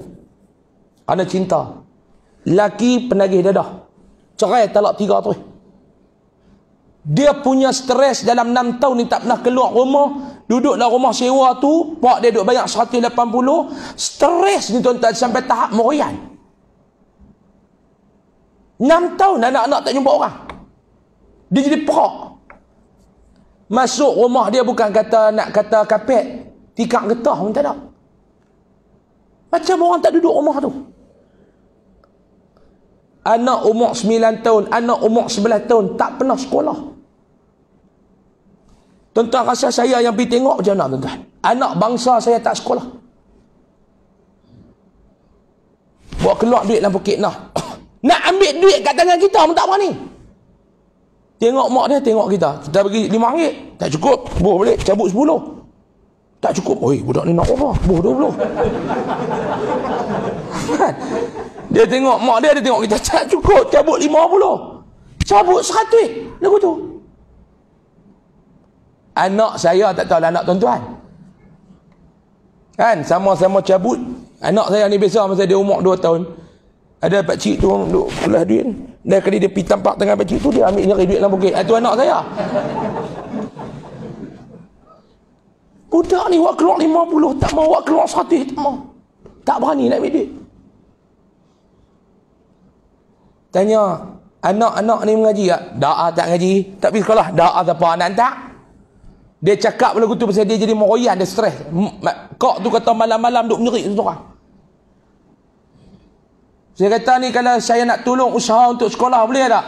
ada cinta laki penagih dadah cerai talak tiga tu dia punya stres dalam 6 tahun ni tak pernah keluar rumah duduk dalam rumah sewa tu pak dia duduk banyak 180 stres ni tuan-tuan sampai tahap merian 6 tahun anak-anak tak jumpa orang dia jadi perak masuk rumah dia bukan kata nak kata kapet tikak getah pun tak ada macam orang tak duduk rumah tu anak umur 9 tahun anak umur 11 tahun tak pernah sekolah tentang rasa saya yang pergi tengok macam mana tuan Anak bangsa saya tak sekolah. Buat keluar duit dalam pokit nah. Nak ambil duit kat tangan kita pun tak berani. Tengok mak dia, tengok kita. Kita bagi lima ringgit. Tak cukup. Boh balik, cabut sepuluh. Tak cukup. Oi, budak ni nak apa? Boh dua puluh. Dia tengok mak dia, dia tengok kita. Tak cukup. Cabut lima puluh. Cabut seratus. Lagu tu anak saya tak tahu lah anak tuan-tuan kan sama-sama cabut anak saya ni besar masa dia umur 2 tahun ada pak cik tu duk pulas duit dan kali dia pi tampak tengah pak cik tu dia ambil nyari duit dalam bukit itu ah, anak saya budak ni buat keluar 50 tak mau buat keluar 100 tak mau tak berani nak ambil duit tanya anak-anak ni mengaji tak? Da'a ah tak ngaji? Tak pergi sekolah? Da'a ah siapa anak tak? Dia cakap lagu tu pasal dia jadi meroyan, dia stres. Kok tu kata malam-malam duk menyerik satu orang. Saya kata ni kalau saya nak tolong usaha untuk sekolah boleh tak?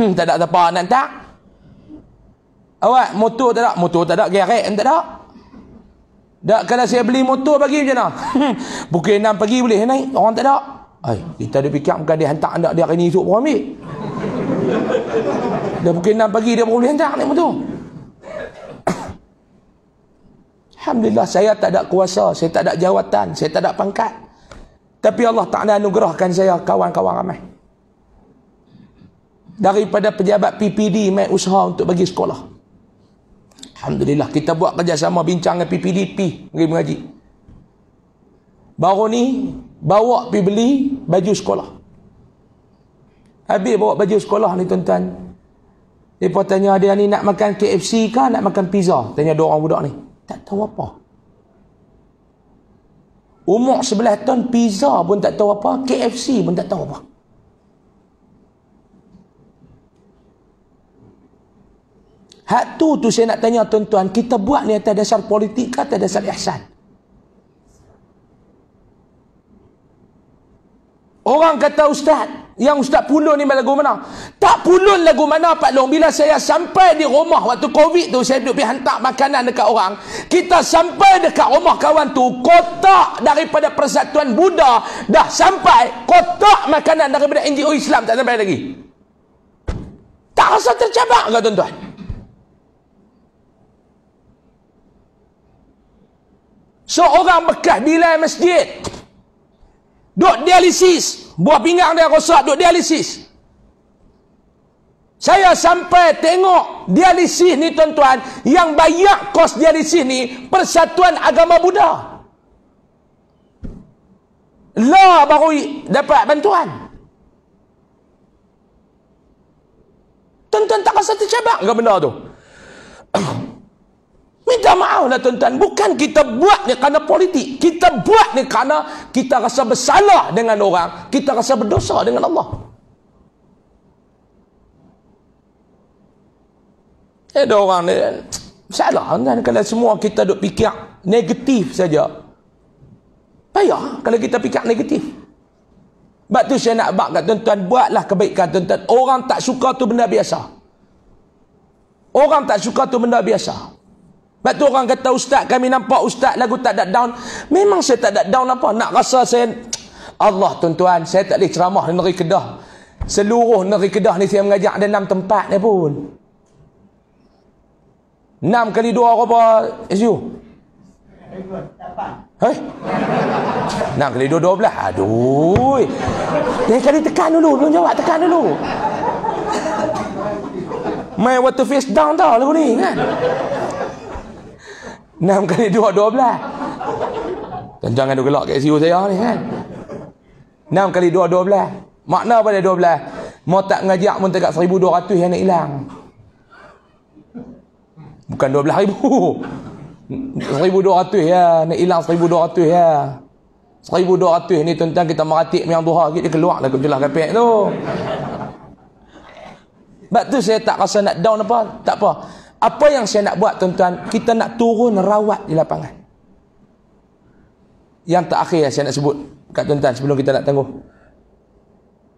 Hmm, tak ada apa nak tak? Awak motor tak ada? Motor tak ada, garek tak ada. Tak kalau saya beli motor bagi macam mana? Hmm, pukul 6 pagi boleh naik, orang tak ada. Ai, kita ada fikir bukan dia hantar anak dia hari ni esok pun ambil. Dah pukul 6 pagi dia boleh hantar naik motor. Alhamdulillah saya tak ada kuasa, saya tak ada jawatan, saya tak ada pangkat. Tapi Allah Ta'ala anugerahkan saya kawan-kawan ramai. Daripada pejabat PPD mai usaha untuk bagi sekolah. Alhamdulillah kita buat kerjasama bincang dengan PPD pi pergi mengaji. Baru ni bawa pi beli baju sekolah. Habis bawa baju sekolah ni tuan-tuan. Depa tanya dia ni nak makan KFC ke nak makan pizza? Tanya dua orang budak ni. Tak tahu apa. Umur sebelah tahun pizza pun tak tahu apa, KFC pun tak tahu apa. Hak tu tu saya nak tanya tuan-tuan, kita buat ni atas dasar politik atau atas dasar ihsan? Orang kata ustaz, yang ustaz pulun ni lagu mana? Tak pulun lagu mana Pak Long. Bila saya sampai di rumah waktu Covid tu, saya duduk pergi hantar makanan dekat orang. Kita sampai dekat rumah kawan tu, kotak daripada persatuan Buddha dah sampai. Kotak makanan daripada NGO Islam tak sampai lagi. Tak rasa tercabar ke tuan-tuan? Seorang so, bekas bilai masjid, Duk dialisis. Buah pinggang dia rosak, duk dialisis. Saya sampai tengok dialisis ni tuan-tuan, yang banyak kos dialisis ni, Persatuan Agama Buddha. Lah baru dapat bantuan. Tuan-tuan tak rasa tercabar ke benda tu? Minta maaflah tuan-tuan. Bukan kita buat ni kerana politik. Kita buat ni kerana kita rasa bersalah dengan orang. Kita rasa berdosa dengan Allah. Eh, ada orang ni. Salah kan kalau semua kita duk fikir negatif saja. Payah kalau kita fikir negatif. Sebab tu saya nak bak kat tuan-tuan. Buatlah kebaikan tuan-tuan. Orang tak suka tu benda biasa. Orang tak suka tu benda biasa. Sebab tu orang kata ustaz kami nampak ustaz lagu tak ada down. Memang saya tak ada down apa. Nak rasa saya... Allah tuan-tuan, saya tak boleh ceramah di negeri Kedah. Seluruh negeri Kedah ni saya mengajak ada enam tempat ni pun. Enam kali dua apa? Is you? Hei? Enam kali dua, dua belah. Aduh. Dia kali tekan dulu. Belum jawab, tekan dulu. My water face down tau lagu ni kan? 6 kali 2 12 Dan jangan duk gelak kat CEO saya ni kan eh. 6 kali 2 12 makna apa dia 12 mau tak ngajak pun tak ratus yang nak hilang bukan dua belas ribu Seribu dua ratus ya nak hilang seribu dua ratus ya seribu 1200 ni tuan-tuan kita meratik yang duha kita keluar lah ke jelah kapek tu sebab tu saya tak rasa nak down apa tak apa apa yang saya nak buat tuan-tuan, kita nak turun rawat di lapangan. Yang terakhir yang saya nak sebut kat tuan-tuan sebelum kita nak tengok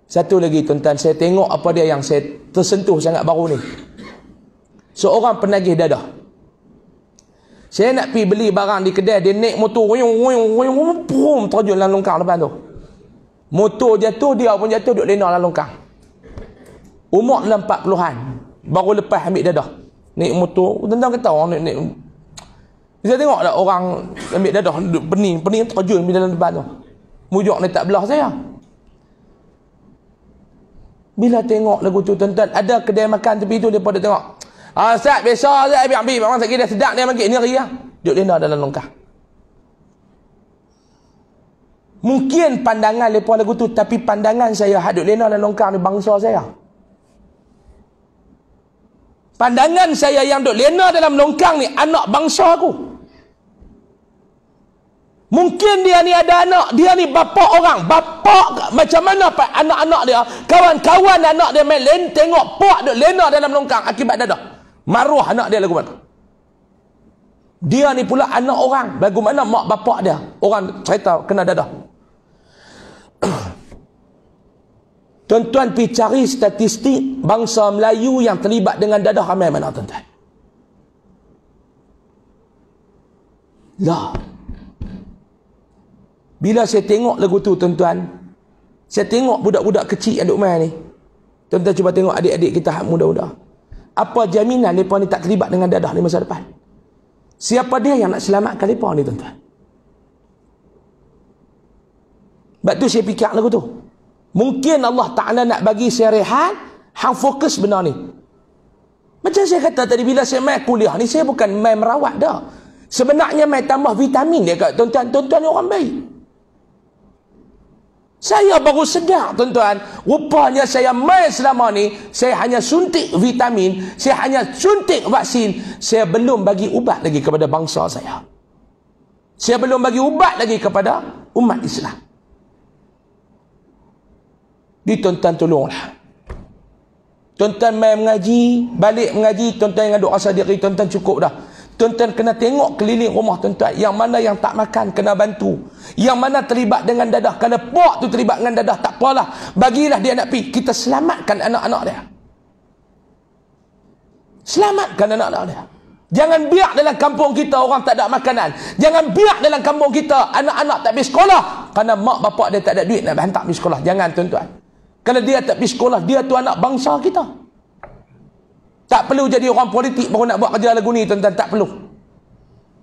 Satu lagi tuan-tuan, saya tengok apa dia yang saya tersentuh sangat baru ni. Seorang penagih dadah. Saya nak pergi beli barang di kedai, dia naik motor, wuyung, wuyung, wuyung, wuyung, terjun dalam longkang depan tu. Motor jatuh, dia pun jatuh, duduk lena dalam longkang. Umur dalam 40-an, baru lepas ambil dadah naik motor tentang kata orang naik naik saya tengok lah orang ambil dadah duduk pening pening terjun di dalam depan tu mujuk ni tak belah saya bila tengok lagu tu tuan-tuan ada kedai makan tepi tu dia pada tengok ah, Ustaz biasa Ustaz ambil ambil memang tak kira sedap dia ambil ni ria lah. duduk lena dalam longkah mungkin pandangan lepas lagu tu tapi pandangan saya hadut lena dalam longkah ni bangsa saya pandangan saya yang duduk lena dalam longkang ni anak bangsa aku mungkin dia ni ada anak dia ni bapa orang bapa macam mana pak anak-anak dia kawan-kawan anak dia main lena tengok pak duduk lena dalam longkang akibat dadah maruah anak dia lagu mana dia ni pula anak orang bagaimana mak bapak dia orang cerita kena dadah Tuan-tuan pergi cari statistik bangsa Melayu yang terlibat dengan dadah ramai mana tuan-tuan? Lah. Bila saya tengok lagu tu tuan-tuan, saya tengok budak-budak kecil yang duk main ni. Tuan-tuan cuba tengok adik-adik kita yang muda-muda. Apa jaminan mereka ni tak terlibat dengan dadah di masa depan? Siapa dia yang nak selamatkan mereka ni tuan-tuan? Sebab tu saya fikir lagu tu. Mungkin Allah Ta'ala nak bagi saya rehat Hang fokus benda ni Macam saya kata tadi Bila saya main kuliah ni Saya bukan main merawat dah Sebenarnya main tambah vitamin dia kat tuan-tuan Tuan-tuan orang baik Saya baru sedar tuan-tuan Rupanya saya main selama ni Saya hanya suntik vitamin Saya hanya suntik vaksin Saya belum bagi ubat lagi kepada bangsa saya Saya belum bagi ubat lagi kepada umat Islam di tuan-tuan tolonglah tuan-tuan main mengaji balik mengaji tuan-tuan dengan doa sendiri tuan-tuan cukup dah tuan-tuan kena tengok keliling rumah tuan-tuan yang mana yang tak makan kena bantu yang mana terlibat dengan dadah kalau puak tu terlibat dengan dadah tak apalah bagilah dia nak pergi kita selamatkan anak-anak dia selamatkan anak-anak dia Jangan biak dalam kampung kita orang tak ada makanan. Jangan biak dalam kampung kita anak-anak tak pergi sekolah. Kerana mak bapak dia tak ada duit nak hantar pergi sekolah. Jangan tuan-tuan. Kerana dia tak pergi sekolah, dia tu anak bangsa kita. Tak perlu jadi orang politik baru nak buat kerja lagu ni tuan-tuan, tak perlu.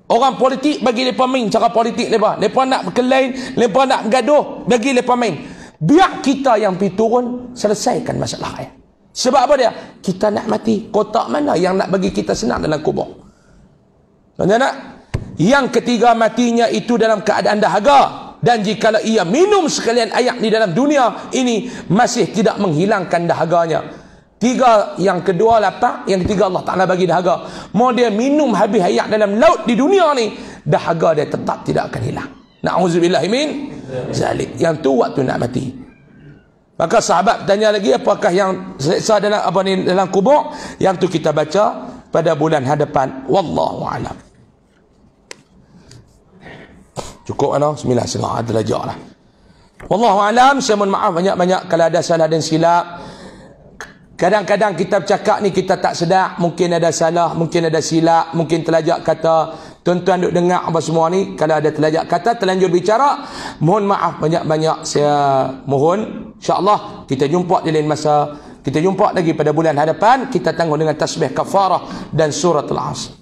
Orang politik bagi mereka main cara politik mereka. Mereka nak berkelain, mereka nak bergaduh, bagi mereka main. Biar kita yang pergi turun, selesaikan masalah ayah. Eh. Sebab apa dia? Kita nak mati. Kotak mana yang nak bagi kita senang dalam kubur? Tuan-tuan nak? Yang ketiga matinya itu dalam keadaan dahaga dan jikalau ia minum sekalian air di dalam dunia ini masih tidak menghilangkan dahaganya tiga yang kedua lapar yang ketiga Allah Ta'ala bagi dahaga mau dia minum habis air dalam laut di dunia ni dahaga dia tetap tidak akan hilang na'udzubillah imin zalik yang tu waktu nak mati maka sahabat tanya lagi apakah yang seksa dalam dalam kubur yang tu kita baca pada bulan hadapan wallahu alam Cukup kan? Oh? sembilan, silah, ada lajak lah. Wallahu alam, saya mohon maaf banyak-banyak kalau ada salah dan silap. Kadang-kadang kita bercakap ni kita tak sedar, mungkin ada salah, mungkin ada silap, mungkin telajak kata. Tuan-tuan duk dengar apa semua ni, kalau ada telajak kata, terlanjur bicara, mohon maaf banyak-banyak saya mohon. InsyaAllah kita jumpa di lain masa. Kita jumpa lagi pada bulan hadapan, kita tanggung dengan tasbih kafarah dan surat al-asr.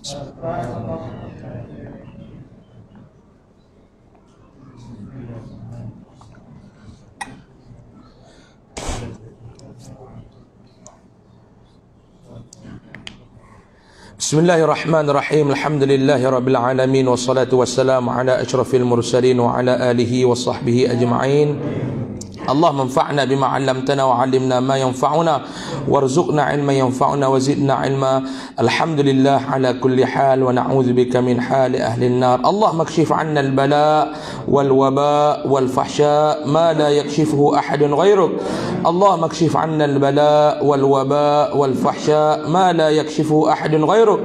بسم الله الرحمن الرحيم الحمد لله رب العالمين والصلاة والسلام على أشرف المرسلين وعلى آله وصحبه أجمعين اللهم انفعنا بما علمتنا وعلمنا ما ينفعنا وارزقنا علما ينفعنا وزدنا علما الحمد لله على كل حال ونعوذ بك من حال أهل النار اللهم اكشف عنا البلاء والوباء والفحشاء ما لا يكشفه أحد غيرك اللهم اكشف عنا البلاء والوباء والفحشاء ما لا يكشفه أحد غيرك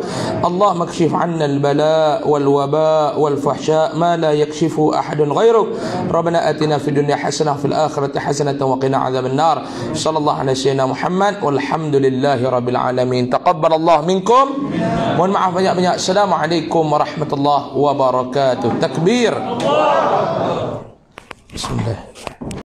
اللهم اكشف عنا البلاء والوباء والفحشاء ما لا يكشفه أحد غيرك ربنا أتنا في الدنيا حسنة في الآخرة حسنة وقنا عذاب النار صلى الله على سيدنا محمد والحمد لله رب العالمين تقبل الله منكم من معه banyak banyak السلام عليكم ورحمة الله وبركاته تكبير بسم الله